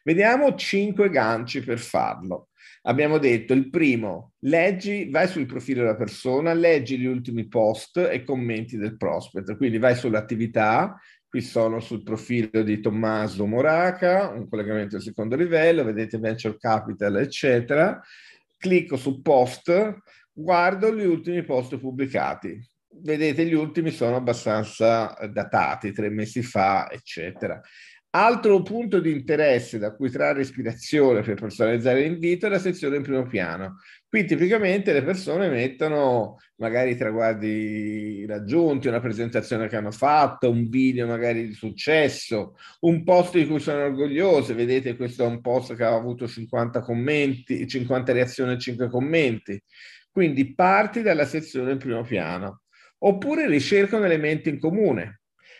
Vediamo cinque ganci per farlo abbiamo detto il primo, leggi, vai sul profilo della persona, leggi gli ultimi post e commenti del prospect, quindi vai sull'attività, qui sono sul profilo di Tommaso Moraca, un collegamento di secondo livello, vedete venture capital, eccetera, clicco su post, guardo gli ultimi post pubblicati. Vedete, gli ultimi sono abbastanza datati, tre mesi fa, eccetera. Altro punto di interesse da cui trarre ispirazione per personalizzare l'invito è la sezione in primo piano. Qui tipicamente le persone mettono magari i traguardi raggiunti, una presentazione che hanno fatto, un video magari di successo, un post di cui sono orgogliose. Vedete, questo è un post che ha avuto 50 commenti, 50 reazioni e 5 commenti. Quindi parti dalla sezione in primo piano. Oppure ricerca un elemento in comune,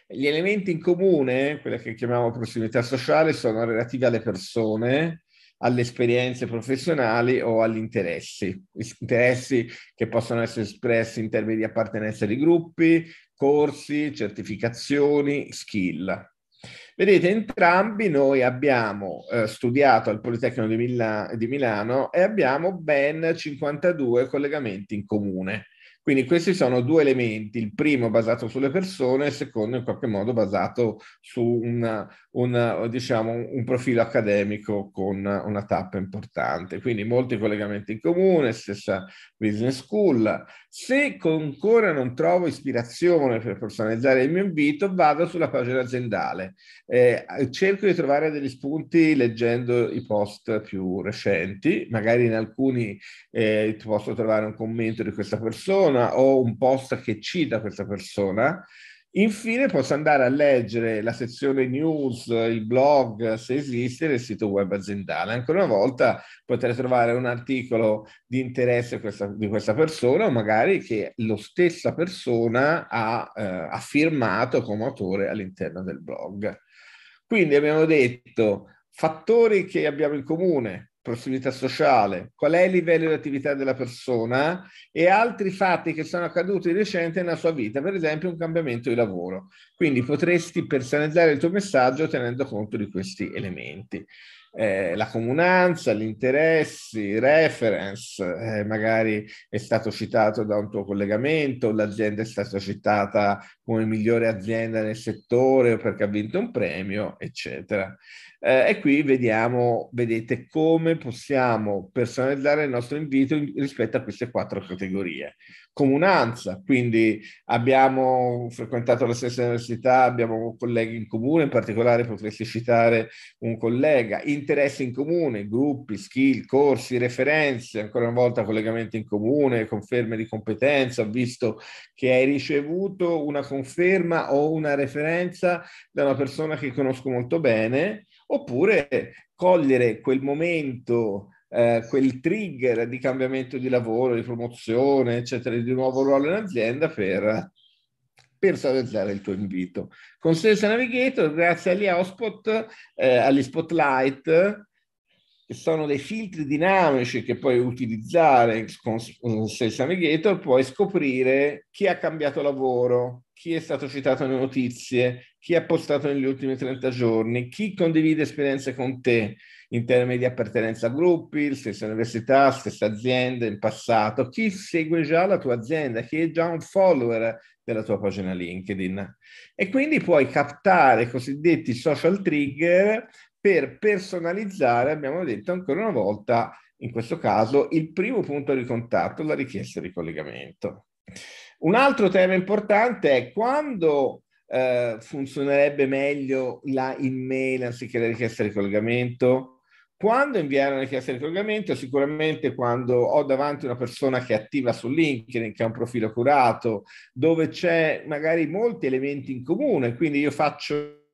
gli elementi in comune, quelle che chiamiamo prossimità sociale, sono relativi alle persone, alle esperienze professionali o agli interessi, interessi che possono essere espressi in termini di appartenenza di gruppi, corsi, certificazioni, skill. Vedete, entrambi noi abbiamo eh, studiato al Politecnico di, Mila- di Milano e abbiamo ben 52 collegamenti in comune. Quindi questi sono due elementi, il primo basato sulle persone, il secondo in qualche modo basato su una, un, diciamo, un profilo accademico con una tappa importante. Quindi molti collegamenti in comune, stessa business school. Se ancora non trovo ispirazione per personalizzare il mio invito, vado sulla pagina aziendale. Eh, cerco di trovare degli spunti leggendo i post più recenti, magari in alcuni eh, posso trovare un commento di questa persona o un post che cita questa persona. Infine posso andare a leggere la sezione news, il blog, se esiste, del sito web aziendale. Ancora una volta potrei trovare un articolo di interesse questa, di questa persona o magari che la stessa persona ha, eh, ha firmato come autore all'interno del blog. Quindi abbiamo detto fattori che abbiamo in comune, prossimità sociale, qual è il livello di attività della persona e altri fatti che sono accaduti di recente nella sua vita, per esempio un cambiamento di lavoro. Quindi potresti personalizzare il tuo messaggio tenendo conto di questi elementi. Eh, la comunanza, gli interessi, reference, eh, magari è stato citato da un tuo collegamento, l'azienda è stata citata come migliore azienda nel settore o perché ha vinto un premio, eccetera. Eh, e qui vediamo, vedete come possiamo personalizzare il nostro invito in, rispetto a queste quattro categorie. Comunanza, quindi abbiamo frequentato la stessa università, abbiamo colleghi in comune, in particolare potresti citare un collega, interessi in comune, gruppi, skill, corsi, referenze, ancora una volta collegamenti in comune, conferme di competenza, ho visto che hai ricevuto una conferma o una referenza da una persona che conosco molto bene oppure cogliere quel momento, eh, quel trigger di cambiamento di lavoro, di promozione, eccetera, di nuovo ruolo in azienda per personalizzare il tuo invito. Con Sales Navigator, grazie agli hotspot, eh, agli spotlight, che sono dei filtri dinamici che puoi utilizzare con Sales Navigator, puoi scoprire chi ha cambiato lavoro, chi è stato citato nelle notizie, chi ha postato negli ultimi 30 giorni, chi condivide esperienze con te in termini di appartenenza a gruppi, stessa università, stessa azienda in passato, chi segue già la tua azienda, chi è già un follower della tua pagina LinkedIn. E quindi puoi captare i cosiddetti social trigger per personalizzare, abbiamo detto ancora una volta, in questo caso, il primo punto di contatto, la richiesta di collegamento. Un altro tema importante è quando eh, funzionerebbe meglio la email anziché la richiesta di collegamento? Quando inviare una richiesta di collegamento? Sicuramente quando ho davanti una persona che è attiva su LinkedIn, che ha un profilo curato, dove c'è magari molti elementi in comune, quindi io faccio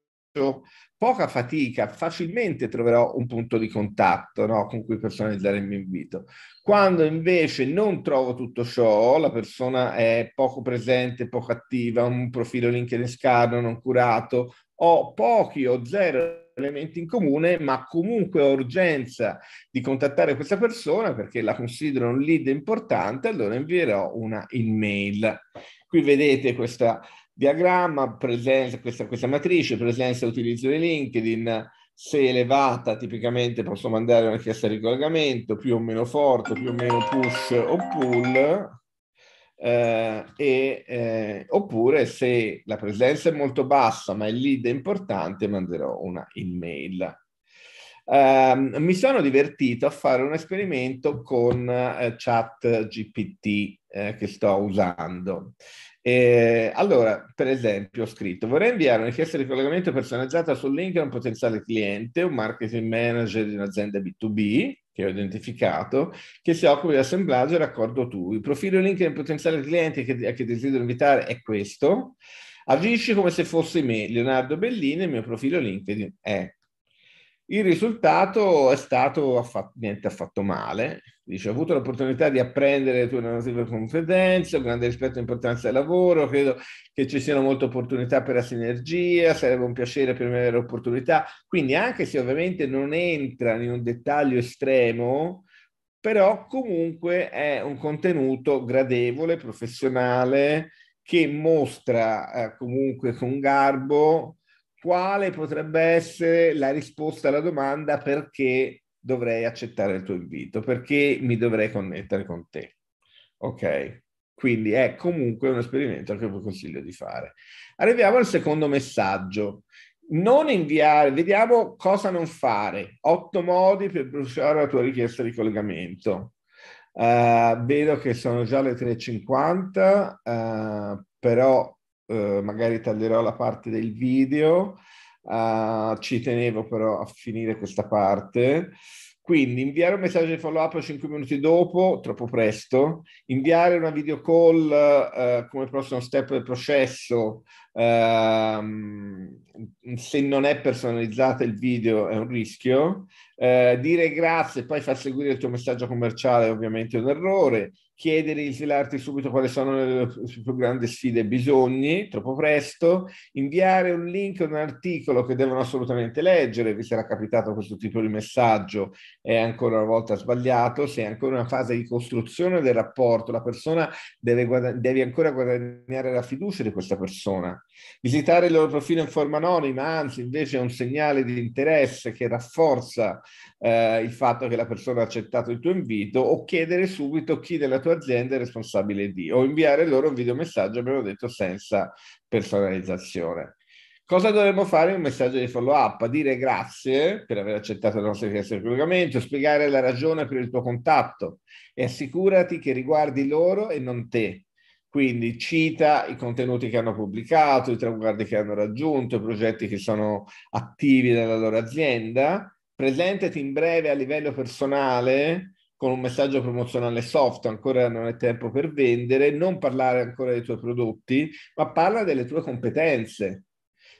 poca fatica, facilmente troverò un punto di contatto no? con cui personalizzare il mio invito. Quando invece non trovo tutto ciò, la persona è poco presente, poco attiva, un profilo LinkedIn scarno, non curato, ho pochi o zero elementi in comune, ma comunque ho urgenza di contattare questa persona perché la considero un lead importante, allora invierò una email. Qui vedete questa diagramma, presenza, questa, questa matrice, presenza e utilizzo di LinkedIn, se elevata tipicamente posso mandare una richiesta di collegamento, più o meno forte, più o meno push o pull, eh, e, eh, oppure se la presenza è molto bassa ma il lead è importante manderò una email. Um, mi sono divertito a fare un esperimento con eh, chat GPT eh, che sto usando eh, allora, per esempio, ho scritto, vorrei inviare una richiesta di collegamento personalizzata sul link a un potenziale cliente, un marketing manager di un'azienda B2B che ho identificato, che si occupa di assemblaggio e raccordo tu. Il profilo link del potenziale cliente che, che desidero invitare è questo. Agisci come se fossi me, Leonardo Bellini, il mio profilo LinkedIn è. Il risultato è stato affatto, niente affatto male. Dice, ho avuto l'opportunità di apprendere le tue innovative competenze, grande rispetto e importanza del lavoro, credo che ci siano molte opportunità per la sinergia, sarebbe un piacere per me avere l'opportunità. Quindi anche se ovviamente non entra in un dettaglio estremo, però comunque è un contenuto gradevole, professionale, che mostra eh, comunque con garbo quale potrebbe essere la risposta alla domanda perché dovrei accettare il tuo invito, perché mi dovrei connettere con te. Ok, quindi è comunque un esperimento che vi consiglio di fare. Arriviamo al secondo messaggio. Non inviare, vediamo cosa non fare. Otto modi per bruciare la tua richiesta di collegamento. Uh, vedo che sono già le 3.50, uh, eh, però eh, magari taglierò la parte del video, uh, ci tenevo però a finire questa parte. Quindi inviare un messaggio di follow up 5 minuti dopo, troppo presto, inviare una video call uh, come prossimo step del processo, uh, se non è personalizzata il video è un rischio, uh, dire grazie e poi far seguire il tuo messaggio commerciale è ovviamente un errore, chiedere di isolarti subito quali sono le più grandi sfide e bisogni, troppo presto, inviare un link a un articolo che devono assolutamente leggere, vi sarà capitato questo tipo di messaggio, è ancora una volta sbagliato, sei ancora in una fase di costruzione del rapporto, la persona deve, guadagn- devi ancora guadagnare la fiducia di questa persona. Visitare il loro profilo in forma anonima, anzi invece è un segnale di interesse che rafforza eh, il fatto che la persona ha accettato il tuo invito o chiedere subito chi della tua l'azienda è responsabile di, o inviare loro un video messaggio, abbiamo detto, senza personalizzazione. Cosa dovremmo fare? Un messaggio di follow up, dire grazie per aver accettato la nostra richiesta di collegamento, spiegare la ragione per il tuo contatto e assicurati che riguardi loro e non te. Quindi cita i contenuti che hanno pubblicato, i traguardi che hanno raggiunto, i progetti che sono attivi nella loro azienda. Presentati in breve a livello personale con un messaggio promozionale soft, ancora non è tempo per vendere, non parlare ancora dei tuoi prodotti, ma parla delle tue competenze,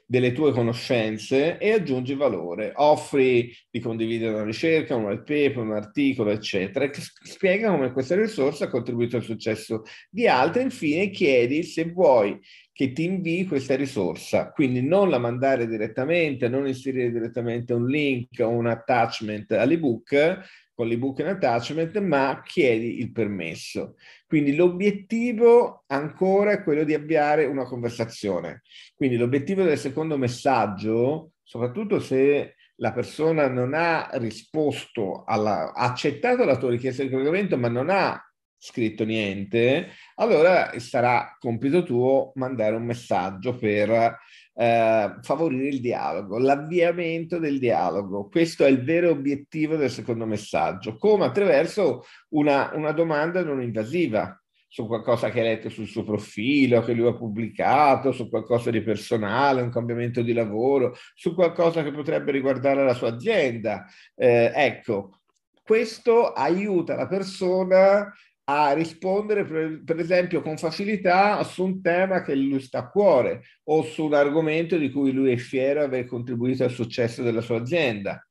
delle tue conoscenze e aggiungi valore. Offri di condividere una ricerca, un white paper, un articolo, eccetera, spiega come questa risorsa ha contribuito al successo di altri. Infine chiedi se vuoi che ti invii questa risorsa, quindi non la mandare direttamente, non inserire direttamente un link o un attachment all'ebook, con l'ebook in attachment, ma chiedi il permesso. Quindi l'obiettivo ancora è quello di avviare una conversazione. Quindi l'obiettivo del secondo messaggio, soprattutto se la persona non ha risposto, alla, ha accettato la tua richiesta di collegamento, ma non ha scritto niente, allora sarà compito tuo mandare un messaggio per eh, favorire il dialogo, l'avviamento del dialogo. Questo è il vero obiettivo del secondo messaggio, come attraverso una, una domanda non invasiva su qualcosa che ha letto sul suo profilo, che lui ha pubblicato, su qualcosa di personale, un cambiamento di lavoro, su qualcosa che potrebbe riguardare la sua azienda. Eh, ecco, questo aiuta la persona a rispondere per, per, esempio con facilità su un tema che lui sta a cuore o su un argomento di cui lui è fiero di aver contribuito al successo della sua azienda.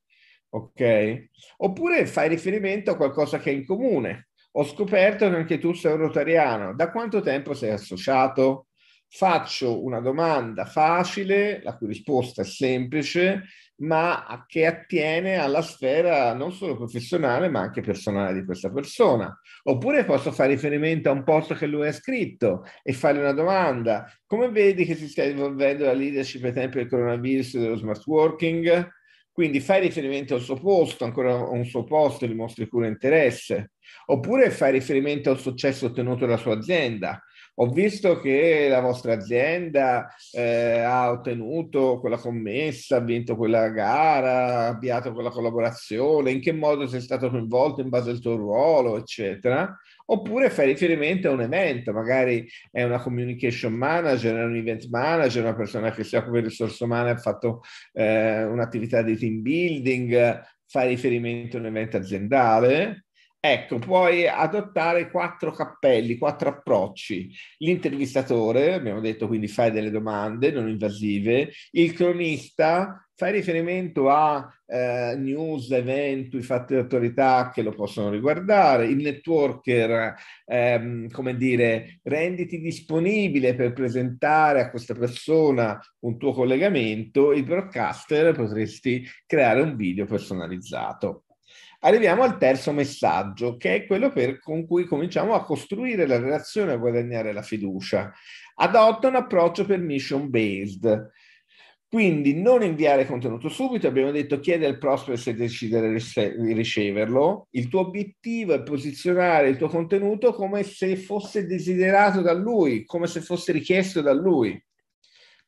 Ok? Oppure fai riferimento a qualcosa che è in comune. Ho scoperto che anche tu sei un rotariano. Da quanto tempo sei associato? Faccio una domanda facile, la cui risposta è semplice, ma che attiene alla sfera non solo professionale ma anche personale di questa persona. Oppure posso fare riferimento a un posto che lui ha scritto e fare una domanda. Come vedi che si sta evolvendo la leadership per esempio, del coronavirus e dello smart working? Quindi fai riferimento al suo posto, ancora a un suo posto, gli mostri cura interesse. Oppure fai riferimento al successo ottenuto dalla sua azienda ho visto che la vostra azienda eh, ha ottenuto quella commessa, ha vinto quella gara, ha avviato quella collaborazione, in che modo sei stato coinvolto in base al tuo ruolo, eccetera. Oppure fai riferimento a un evento, magari è una communication manager, è un event manager, una persona che si occupa di risorse umane, ha fatto eh, un'attività di team building, fa riferimento a un evento aziendale Ecco, puoi adottare quattro cappelli, quattro approcci. L'intervistatore, abbiamo detto, quindi fai delle domande non invasive. Il cronista, fai riferimento a eh, news, eventi, fatti di autorità che lo possono riguardare. Il networker, ehm, come dire, renditi disponibile per presentare a questa persona un tuo collegamento. Il broadcaster, potresti creare un video personalizzato. Arriviamo al terzo messaggio, che è quello per, con cui cominciamo a costruire la relazione, a guadagnare la fiducia. Adotta un approccio per mission based. Quindi non inviare contenuto subito, abbiamo detto chiede al prospect se decide di riceverlo. Il tuo obiettivo è posizionare il tuo contenuto come se fosse desiderato da lui, come se fosse richiesto da lui.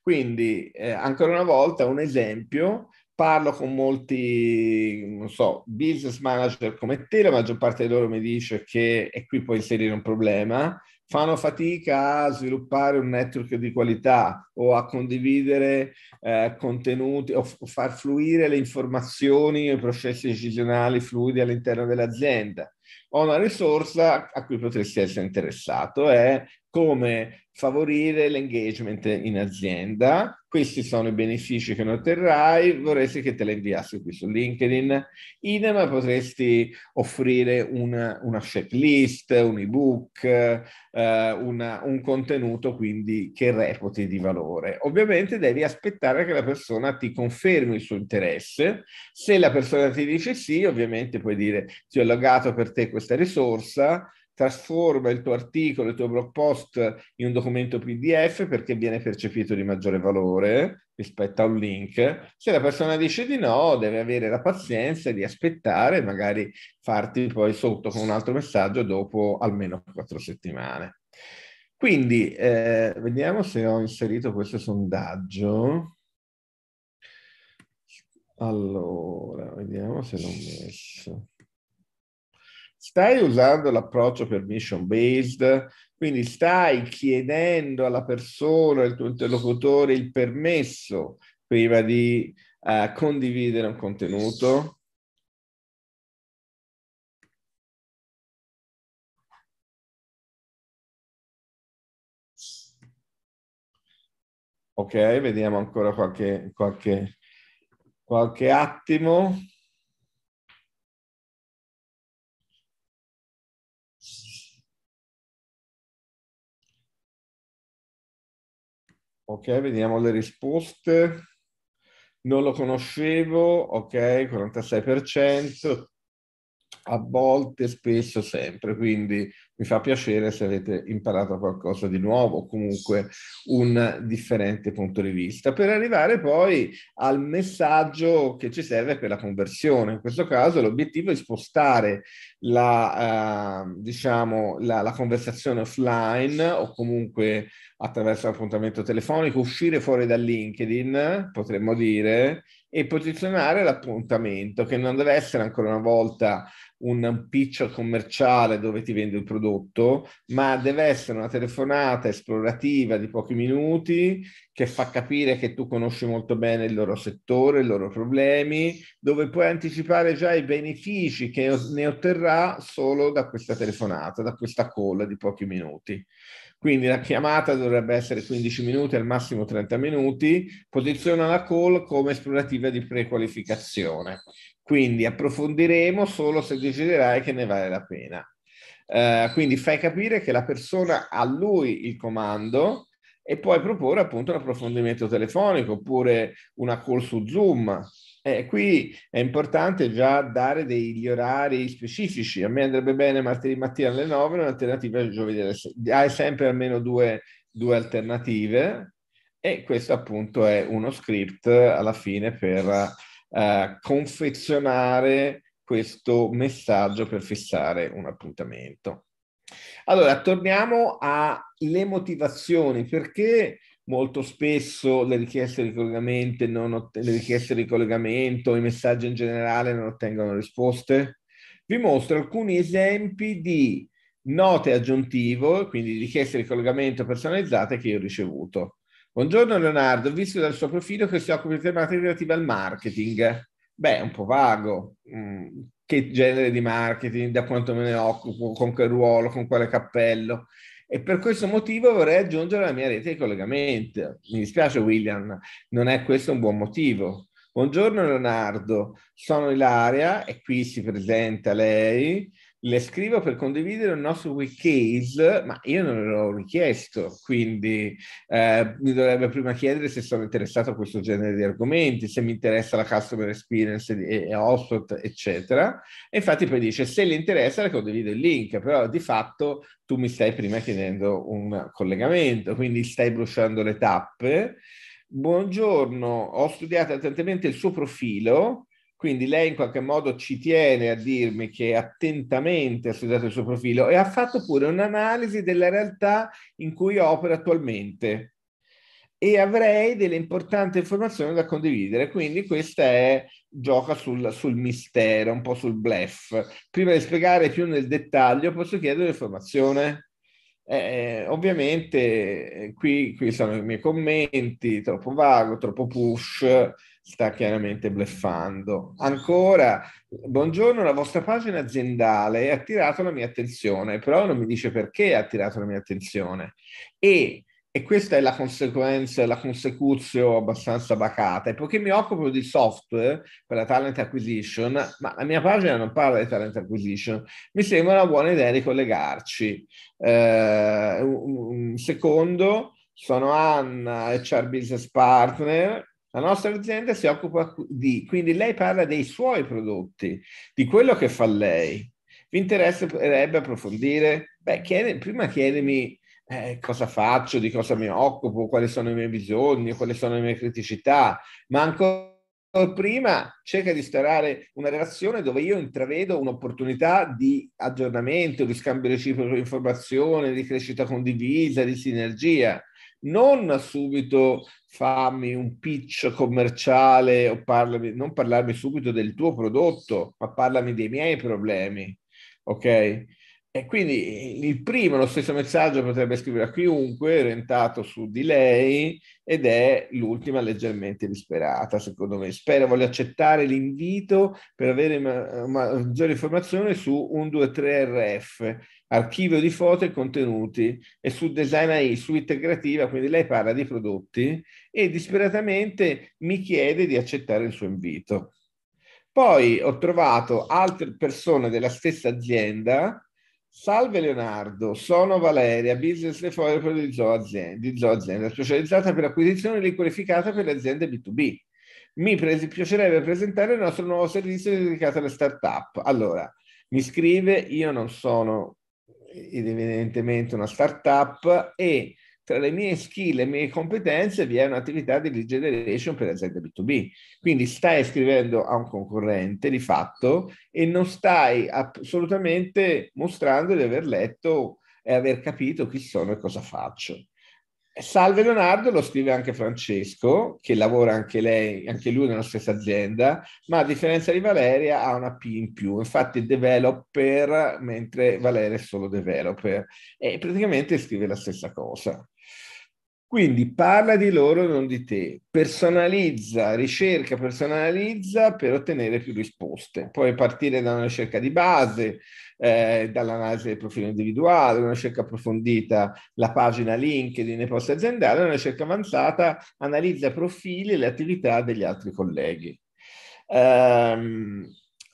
Quindi, eh, ancora una volta, un esempio, parlo con molti, non so, business manager come te, la maggior parte di loro mi dice che, e qui puoi inserire un problema, fanno fatica a sviluppare un network di qualità o a condividere eh, contenuti o, f- o far fluire le informazioni e i processi decisionali fluidi all'interno dell'azienda. Ho una risorsa a cui potresti essere interessato, è come favorire l'engagement in azienda, questi sono i benefici che otterrai, vorresti che te la inviassi qui su LinkedIn. Idem potresti offrire una, una checklist, un ebook, eh, una, un contenuto quindi che reputi di valore. Ovviamente devi aspettare che la persona ti confermi il suo interesse. Se la persona ti dice sì, ovviamente puoi dire ti ho logato per te questa risorsa, trasforma il tuo articolo, il tuo blog post in un documento PDF perché viene percepito di maggiore valore rispetto a un link. Se la persona dice di no, deve avere la pazienza di aspettare, magari farti poi sotto con un altro messaggio dopo almeno quattro settimane. Quindi eh, vediamo se ho inserito questo sondaggio. Allora, vediamo se l'ho messo stai usando l'approccio permission based, quindi stai chiedendo alla persona, al tuo interlocutore, il permesso prima di uh, condividere un contenuto? Ok, vediamo ancora qualche, qualche, qualche attimo. Ok, vediamo le risposte. Non lo conoscevo, ok, 46%, a volte, spesso, sempre, quindi mi fa piacere se avete imparato qualcosa di nuovo, o comunque un differente punto di vista, per arrivare poi al messaggio che ci serve per la conversione. In questo caso l'obiettivo è spostare la, eh, diciamo, la, la conversazione offline o comunque attraverso l'appuntamento telefonico, uscire fuori da LinkedIn, potremmo dire, e posizionare l'appuntamento, che non deve essere ancora una volta un pitch commerciale dove ti vendo il prodotto, ma deve essere una telefonata esplorativa di pochi minuti che fa capire che tu conosci molto bene il loro settore, i loro problemi, dove puoi anticipare già i benefici che ne otterrà solo da questa telefonata, da questa call di pochi minuti. Quindi la chiamata dovrebbe essere 15 minuti, al massimo 30 minuti. Posiziona la call come esplorativa di prequalificazione. Quindi approfondiremo solo se deciderai che ne vale la pena. Eh, quindi fai capire che la persona ha lui il comando e puoi proporre appunto un approfondimento telefonico oppure una call su Zoom eh, qui è importante già dare degli orari specifici. A me andrebbe bene martedì mattina alle 9, un'alternativa è giovedì alle 6. Hai sempre almeno due, due alternative e questo appunto è uno script alla fine per uh, confezionare questo messaggio per fissare un appuntamento. Allora, torniamo alle motivazioni, perché molto spesso le richieste di collegamento, ot- le richieste di collegamento, i messaggi in generale non ottengono risposte. Vi mostro alcuni esempi di note aggiuntivo, quindi richieste di collegamento personalizzate che io ho ricevuto. Buongiorno Leonardo, ho visto dal suo profilo che si occupa di tematiche relative al marketing. Beh, è un po' vago. Mm, che genere di marketing, da quanto me ne occupo, con che ruolo, con quale cappello e per questo motivo vorrei aggiungere la mia rete di collegamento. Mi dispiace William, non è questo un buon motivo. Buongiorno Leonardo, sono Ilaria e qui si presenta lei le scrivo per condividere il nostro wikicase, ma io non l'ho richiesto, quindi eh, mi dovrebbe prima chiedere se sono interessato a questo genere di argomenti, se mi interessa la customer experience e, e Ospot, eccetera. E infatti poi dice, se le interessa le condivido il link, però di fatto tu mi stai prima chiedendo un collegamento, quindi stai bruciando le tappe. Buongiorno, ho studiato attentamente il suo profilo quindi lei in qualche modo ci tiene a dirmi che attentamente ha studiato il suo profilo e ha fatto pure un'analisi della realtà in cui opera attualmente e avrei delle importanti informazioni da condividere. Quindi questa è, gioca sul, sul mistero, un po' sul bluff. Prima di spiegare più nel dettaglio posso chiedere informazione? Eh, eh, ovviamente eh, qui, qui sono i miei commenti, troppo vago, troppo push sta chiaramente bleffando. Ancora, buongiorno, la vostra pagina aziendale ha attirato la mia attenzione, però non mi dice perché ha attirato la mia attenzione. E, e questa è la conseguenza, la consecuzio abbastanza bacata, è poiché mi occupo di software per la talent acquisition, ma la mia pagina non parla di talent acquisition, mi sembra una buona idea di collegarci. Eh, un, un secondo, sono Anna, HR Business Partner, la nostra azienda si occupa di, quindi lei parla dei suoi prodotti, di quello che fa lei. Vi interesserebbe approfondire? Beh, chiede, prima chiedimi eh, cosa faccio, di cosa mi occupo, quali sono i miei bisogni, quali sono le mie criticità, ma ancora prima cerca di instaurare una relazione dove io intravedo un'opportunità di aggiornamento, di scambio reciproco di informazione, di crescita condivisa, di sinergia. Non subito fammi un pitch commerciale o parlami, non parlarmi subito del tuo prodotto, ma parlami dei miei problemi, ok? E quindi il primo, lo stesso messaggio potrebbe scrivere a chiunque, orientato su di lei, ed è l'ultima leggermente disperata, secondo me. Spero voglia accettare l'invito per avere ma- ma- maggiore informazione su 123RF archivio di foto e contenuti e su Design AI, su integrativa, quindi lei parla di prodotti e disperatamente mi chiede di accettare il suo invito. Poi ho trovato altre persone della stessa azienda. Salve Leonardo, sono Valeria, business developer di Zoo Azienda, di Zoo Azienda specializzata per acquisizione e liquorificata per le aziende B2B. Mi presi, piacerebbe presentare il nostro nuovo servizio dedicato alle startup. Allora, mi scrive, io non sono ed evidentemente una startup e tra le mie skill e le mie competenze vi è un'attività di lead generation per aziende B2B. Quindi stai scrivendo a un concorrente di fatto e non stai assolutamente mostrando di aver letto e aver capito chi sono e cosa faccio. Salve Leonardo lo scrive anche Francesco, che lavora anche lei, anche lui nella stessa azienda, ma a differenza di Valeria ha una P in più, infatti è developer mentre Valeria è solo developer e praticamente scrive la stessa cosa. Quindi parla di loro, e non di te. Personalizza, ricerca, personalizza per ottenere più risposte. Puoi partire da una ricerca di base, eh, dall'analisi del profilo individuale, una ricerca approfondita la pagina LinkedIn e post aziendale, una ricerca avanzata analizza profili e le attività degli altri colleghi. Um,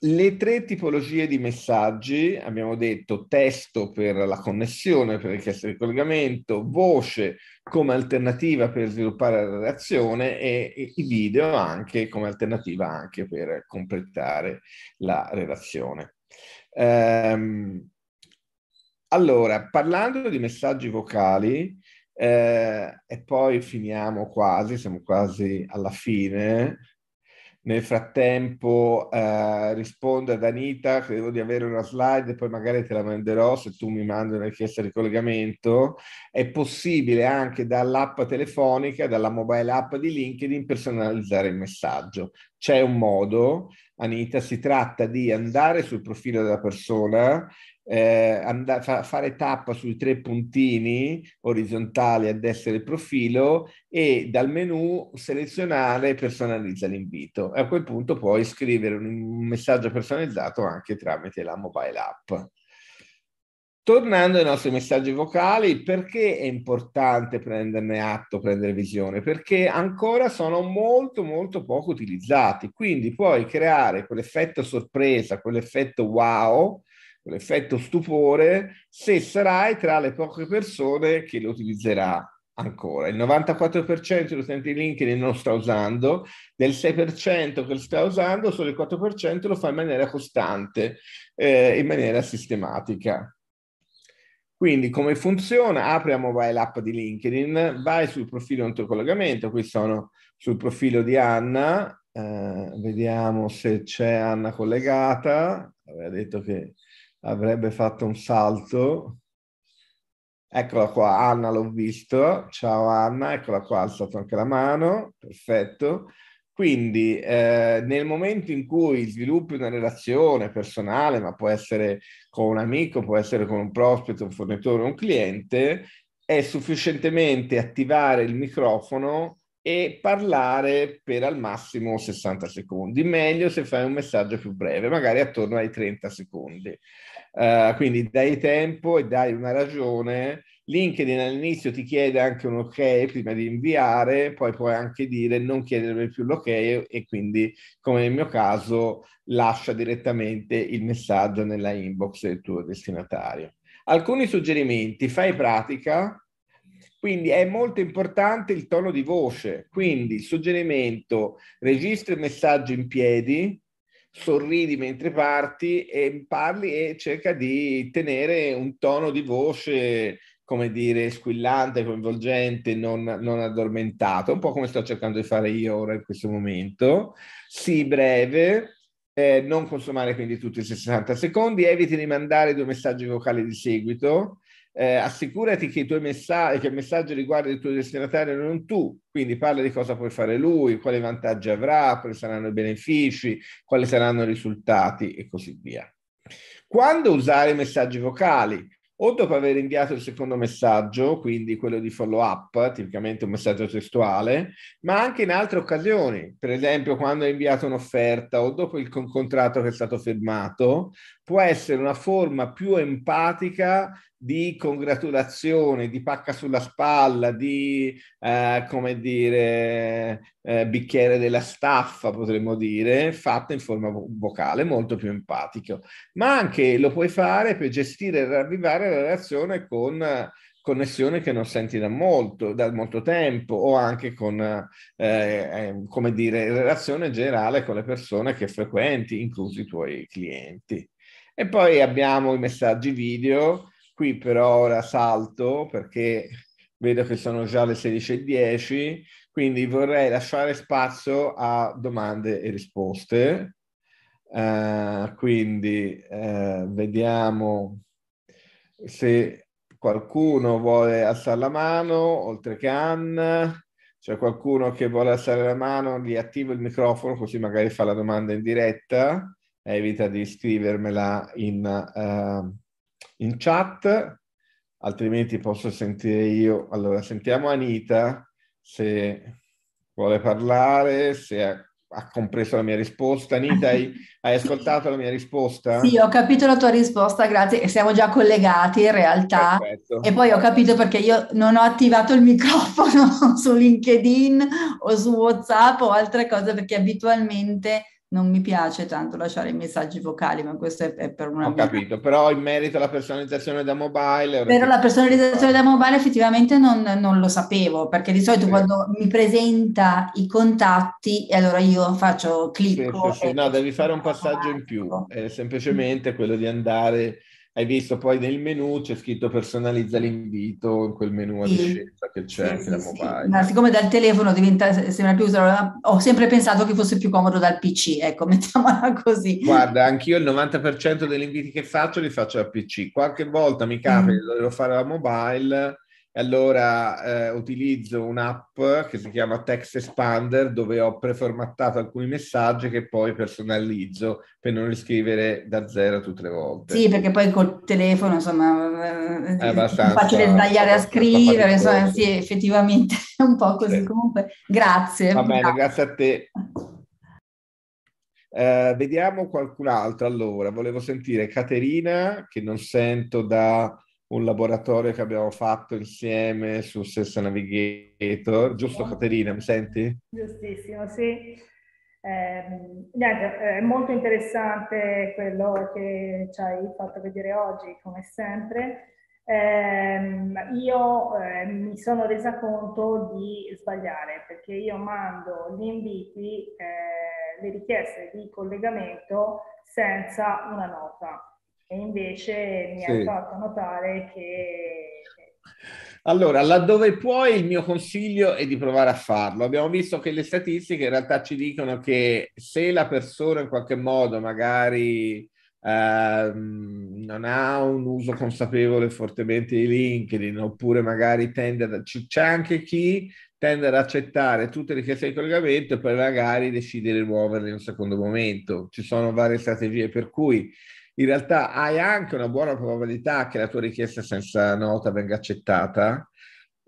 le tre tipologie di messaggi, abbiamo detto testo per la connessione, per richiesta di collegamento, voce come alternativa per sviluppare la relazione e, e i video anche come alternativa anche per completare la relazione. Ehm, allora, parlando di messaggi vocali, eh, e poi finiamo quasi, siamo quasi alla fine, nel frattempo eh, rispondo ad Anita, credo di avere una slide, poi magari te la manderò se tu mi mandi una richiesta di collegamento. È possibile anche dall'app telefonica, dalla mobile app di LinkedIn personalizzare il messaggio. C'è un modo, Anita, si tratta di andare sul profilo della persona eh, and- fa- fare tappa sui tre puntini orizzontali a destra del profilo e dal menu selezionare personalizza l'invito. E a quel punto puoi scrivere un messaggio personalizzato anche tramite la mobile app. Tornando ai nostri messaggi vocali, perché è importante prenderne atto, prendere visione? Perché ancora sono molto molto poco utilizzati, quindi puoi creare quell'effetto sorpresa, quell'effetto wow l'effetto stupore se sarai tra le poche persone che lo utilizzerà ancora. Il 94% degli utenti LinkedIn non lo sta usando, del 6% che lo sta usando, solo il 4% lo fa in maniera costante, eh, in maniera sistematica. Quindi come funziona? Apri la mobile app di LinkedIn, vai sul profilo collegamento, qui sono sul profilo di Anna, eh, vediamo se c'è Anna collegata, aveva detto che avrebbe fatto un salto. Eccola qua, Anna l'ho visto. Ciao Anna, eccola qua, ha alzato anche la mano. Perfetto. Quindi eh, nel momento in cui sviluppi una relazione personale, ma può essere con un amico, può essere con un prospetto, un fornitore, un cliente, è sufficientemente attivare il microfono e parlare per al massimo 60 secondi, meglio se fai un messaggio più breve, magari attorno ai 30 secondi. Uh, quindi dai tempo e dai una ragione. LinkedIn all'inizio ti chiede anche un ok prima di inviare, poi puoi anche dire non chiedermi più l'ok e quindi, come nel mio caso, lascia direttamente il messaggio nella inbox del tuo destinatario. Alcuni suggerimenti, fai pratica, quindi è molto importante il tono di voce, quindi il suggerimento registri il messaggio in piedi, sorridi mentre parti e parli e cerca di tenere un tono di voce, come dire, squillante, coinvolgente, non, non addormentato, un po' come sto cercando di fare io ora in questo momento. Sii breve, eh, non consumare quindi tutti i 60 secondi, eviti di mandare due messaggi vocali di seguito, eh, assicurati che, messa- che, il messaggio riguardi il tuo destinatario e non tu, quindi parla di cosa puoi fare lui, quali vantaggi avrà, quali saranno i benefici, quali saranno i risultati e così via. Quando usare i messaggi vocali? O dopo aver inviato il secondo messaggio, quindi quello di follow up, tipicamente un messaggio testuale, ma anche in altre occasioni, per esempio quando hai inviato un'offerta o dopo il contratto che è stato firmato, può essere una forma più empatica di congratulazione, di pacca sulla spalla, di, eh, come dire, eh, bicchiere della staffa, potremmo dire, fatta in forma vocale, molto più empatico. Ma anche lo puoi fare per gestire e ravvivare la relazione con connessione che non senti da molto, da molto tempo o anche con, eh, eh, come dire, relazione generale con le persone che frequenti, inclusi i tuoi clienti. E poi abbiamo i messaggi video, qui però ora salto perché vedo che sono già le 16.10, quindi vorrei lasciare spazio a domande e risposte. Uh, quindi uh, vediamo se qualcuno vuole alzare la mano, oltre che Anna, c'è qualcuno che vuole alzare la mano, gli attivo il microfono così magari fa la domanda in diretta evita di scrivermela in, uh, in chat, altrimenti posso sentire io. Allora, sentiamo Anita se vuole parlare, se ha, ha compreso la mia risposta. Anita, hai, hai, ascoltato la mia risposta? Sì, ho capito la tua risposta, grazie. E siamo già collegati in realtà. Perfetto. E poi ho capito perché io non ho attivato il microfono su LinkedIn o su WhatsApp o altre cose, perché abitualmente non mi piace tanto lasciare i messaggi vocali, ma questo è, è per una... Ho mia... capito, però in merito alla personalizzazione da mobile... Però la personalizzazione da mobile effettivamente non, non lo sapevo, perché di solito sì. quando mi presenta i contatti, e allora io faccio, clicco... Sì, sì, e... No, devi fare un passaggio in più, è semplicemente quello di andare hai visto poi nel menu c'è scritto personalizza l'invito in quel menu a scelta sì. che c'è sì, che sì, sì. Ma siccome dal telefono diventa sembra più ho sempre pensato che fosse più comodo dal PC, ecco, mettiamola così. Guarda, anch'io il 90% degli inviti che faccio li faccio dal PC. Qualche volta mi capita mm. dovevo fare la mobile e allora eh, utilizzo un'app che si chiama Text Expander dove ho preformattato alcuni messaggi che poi personalizzo per non riscrivere da zero tutte le volte. Sì, perché poi col telefono, insomma, eh, è, è eh, facile sbagliare a scrivere, insomma, sì, effettivamente è un po' così. Sì. Comunque, grazie. Va bene, grazie a te. Eh, vediamo qualcun altro. Allora, volevo sentire Caterina, che non sento da un laboratorio che abbiamo fatto insieme su Sessa Navigator, giusto Caterina, mi senti? Giustissimo, sì. Eh, niente, è molto interessante quello che ci hai fatto vedere oggi, come sempre. Eh, io eh, mi sono resa conto di sbagliare perché io mando gli inviti, eh, le richieste di collegamento senza una nota e invece mi sì. ha fatto notare che... Allora, laddove puoi, il mio consiglio è di provare a farlo. Abbiamo visto che le statistiche in realtà ci dicono che se la persona in qualche modo magari ehm, non ha un uso consapevole fortemente di LinkedIn oppure magari tende ad... c'è anche chi tende ad accettare tutte le richieste di collegamento e poi magari decide di muoverle in un secondo momento. Ci sono varie strategie per cui in realtà hai anche una buona probabilità che la tua richiesta senza nota venga accettata.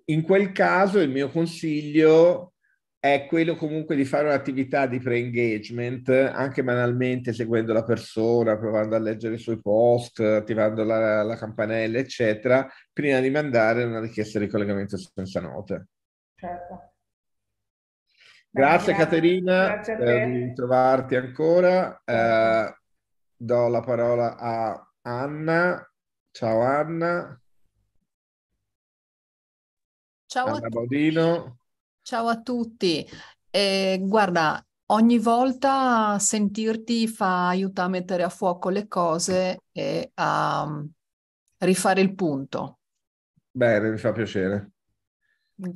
In quel caso il mio consiglio è quello comunque di fare un'attività di pre-engagement, anche banalmente seguendo la persona, provando a leggere i suoi post, attivando la, la campanella, eccetera, prima di mandare una richiesta di collegamento senza nota. Certo. Grazie, grazie, Caterina grazie per eh, trovarti ancora. Certo. Eh, do la parola a Anna. Ciao Anna. Ciao Anna a Baudino. Ciao a tutti. Eh, guarda, ogni volta sentirti fa aiuta a mettere a fuoco le cose e a mm, rifare il punto. Bene, mi fa piacere.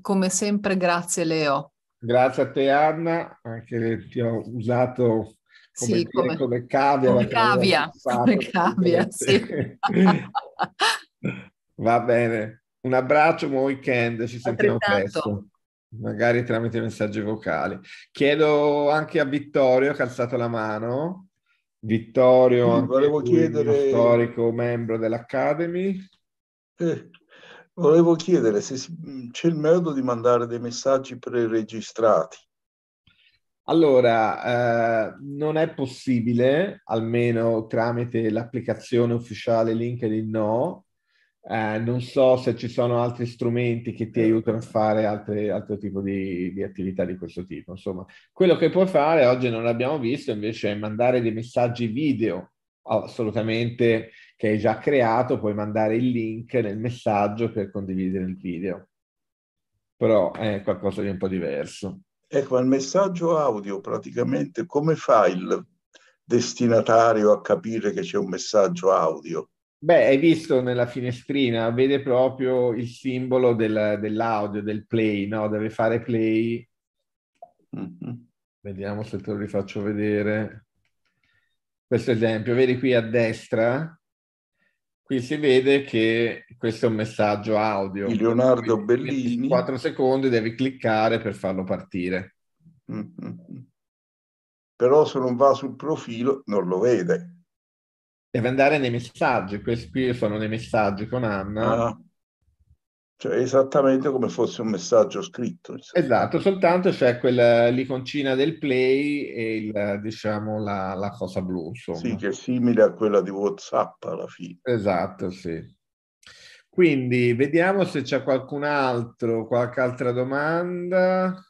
Come sempre, grazie Leo. Grazie a te Anna, anche ti ho usato come, sì, come, come cavia. Come cavia, come cavia sì. Va bene, un abbraccio, buon weekend, ci sentiamo presto. Magari tramite messaggi vocali. Chiedo anche a Vittorio, che ha alzato la mano. Vittorio, volevo chiedere... storico membro dell'Academy. Eh, volevo chiedere se c'è il modo di mandare dei messaggi pre-registrati allora, eh, non è possibile, almeno tramite l'applicazione ufficiale LinkedIn no. Eh, non so se ci sono altri strumenti che ti aiutano a fare altre, altro tipo di, di, attività di questo tipo. Insomma, quello che puoi fare, oggi non l'abbiamo visto, invece è mandare dei messaggi video assolutamente che hai già creato, puoi mandare il link nel messaggio per condividere il video. Però è qualcosa di un po' diverso. Ecco, al messaggio audio praticamente come fa il destinatario a capire che c'è un messaggio audio? Beh, hai visto nella finestrina, vede proprio il simbolo del, dell'audio, del play, no? Deve fare play. Mm-hmm. Vediamo se te lo rifaccio vedere. Questo esempio, vedi qui a destra, Qui si vede che questo è un messaggio audio. Di Leonardo Bellini. In 4 secondi devi cliccare per farlo partire. Mm-hmm. Però se non va sul profilo non lo vede. Deve andare nei messaggi. Questi qui sono nei messaggi con Anna. Ah. Cioè, esattamente come fosse un messaggio scritto. Insomma. Esatto, soltanto c'è quell'iconcina del play e il, diciamo la, la, cosa blu. Insomma. Sì, che è simile a quella di WhatsApp alla fine. Esatto, sì. Quindi vediamo se c'è qualcun altro, qualche altra domanda.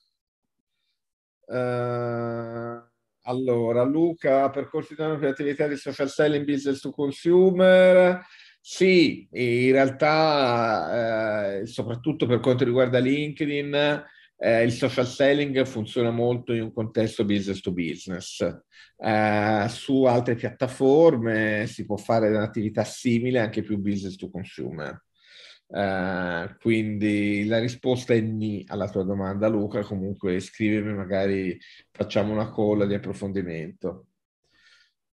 Uh, allora, Luca, percorsi di attività di social selling business to consumer. Sì, in realtà eh, soprattutto per quanto riguarda LinkedIn, eh, il social selling funziona molto in un contesto business to business. Eh, su altre piattaforme si può fare un'attività simile, anche più business to consumer. Uh, quindi la risposta è ni alla tua domanda, Luca. Comunque scrivimi, magari facciamo una call di approfondimento.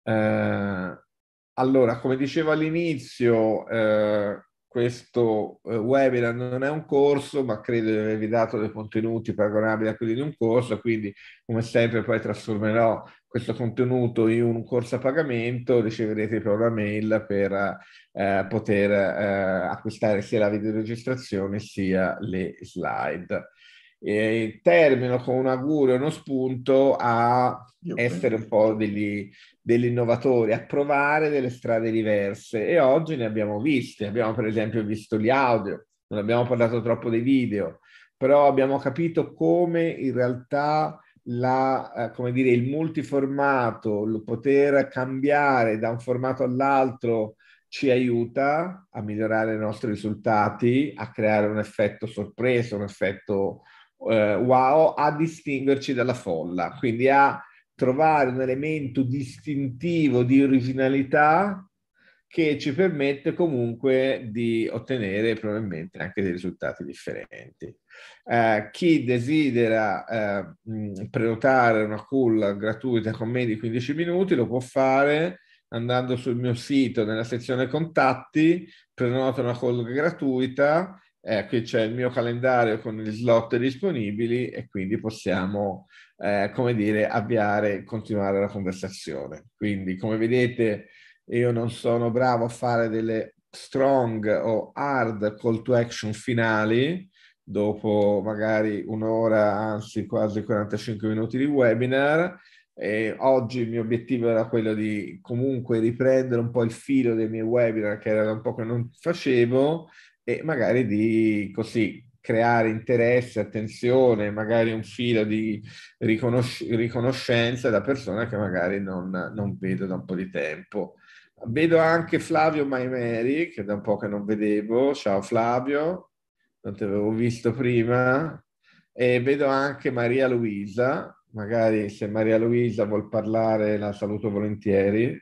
Uh, allora, come dicevo all'inizio, eh, questo eh, webinar non è un corso, ma credo di avervi dato dei contenuti paragonabili a quelli di un corso, quindi come sempre poi trasformerò questo contenuto in un corso a pagamento, riceverete però una mail per eh, poter eh, acquistare sia la videoregistrazione sia le slide eh, termino con un augurio, uno spunto a essere un po' degli, degli, innovatori, a provare delle strade diverse e oggi ne abbiamo viste, abbiamo per esempio visto gli audio, non abbiamo parlato troppo dei video, però abbiamo capito come in realtà la, eh, come dire, il multiformato, il poter cambiare da un formato all'altro ci aiuta a migliorare i nostri risultati, a creare un effetto sorpreso, un effetto eh, wow a distinguerci dalla folla, quindi a trovare un elemento distintivo di originalità che ci permette comunque di ottenere probabilmente anche dei risultati differenti. Eh, chi desidera eh, mm, prenotare una call gratuita con me di 15 minuti lo può fare andando sul mio sito nella sezione contatti, prenota una call gratuita eh, qui c'è il mio calendario con gli slot disponibili e quindi possiamo, eh, come dire, avviare e continuare la conversazione. Quindi, come vedete, io non sono bravo a fare delle strong o hard call to action finali dopo magari un'ora, anzi quasi 45 minuti di webinar. E oggi il mio obiettivo era quello di comunque riprendere un po' il filo dei miei webinar che era da un po' che non facevo e magari di così creare interesse, attenzione, magari un filo di riconosc- riconoscenza da persona che magari non, non, vedo da un po' di tempo. Vedo anche Flavio Maimeri, che da un po' che non vedevo. Ciao Flavio, non ti avevo visto prima. E vedo anche Maria Luisa, magari se Maria Luisa vuol parlare la saluto volentieri.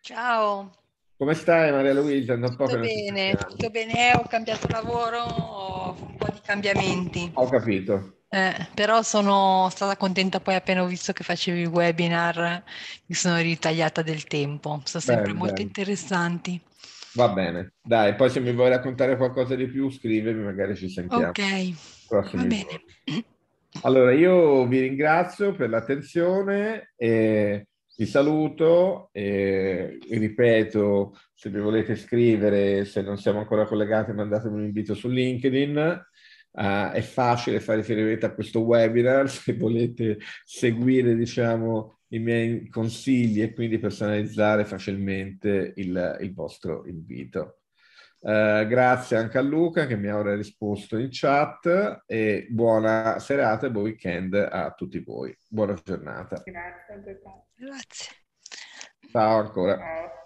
Ciao. Come stai Maria Luisa? Non tutto bene, tutto eh, bene, ho cambiato lavoro, ho un po' di cambiamenti. Ho capito. Eh, però sono stata contenta poi appena ho visto che facevi il webinar, mi sono ritagliata del tempo, sono sempre bene, molto bene. interessanti. Va bene, dai, poi se mi vuoi raccontare qualcosa di più scrivimi, magari ci sentiamo. Ok, Prossimi va giorni. Allora, io vi ringrazio per l'attenzione e vi saluto e ripeto, se vi volete scrivere, se non siamo ancora collegati, mandatemi un invito su LinkedIn. Uh, è facile fare riferimento a questo webinar se volete seguire diciamo, i miei consigli e quindi personalizzare facilmente il, il vostro invito. Eh, grazie anche a Luca che mi avrà risposto in chat e buona serata e buon weekend a tutti voi. Buona giornata. Grazie. Grazie. Ciao ancora. Ciao.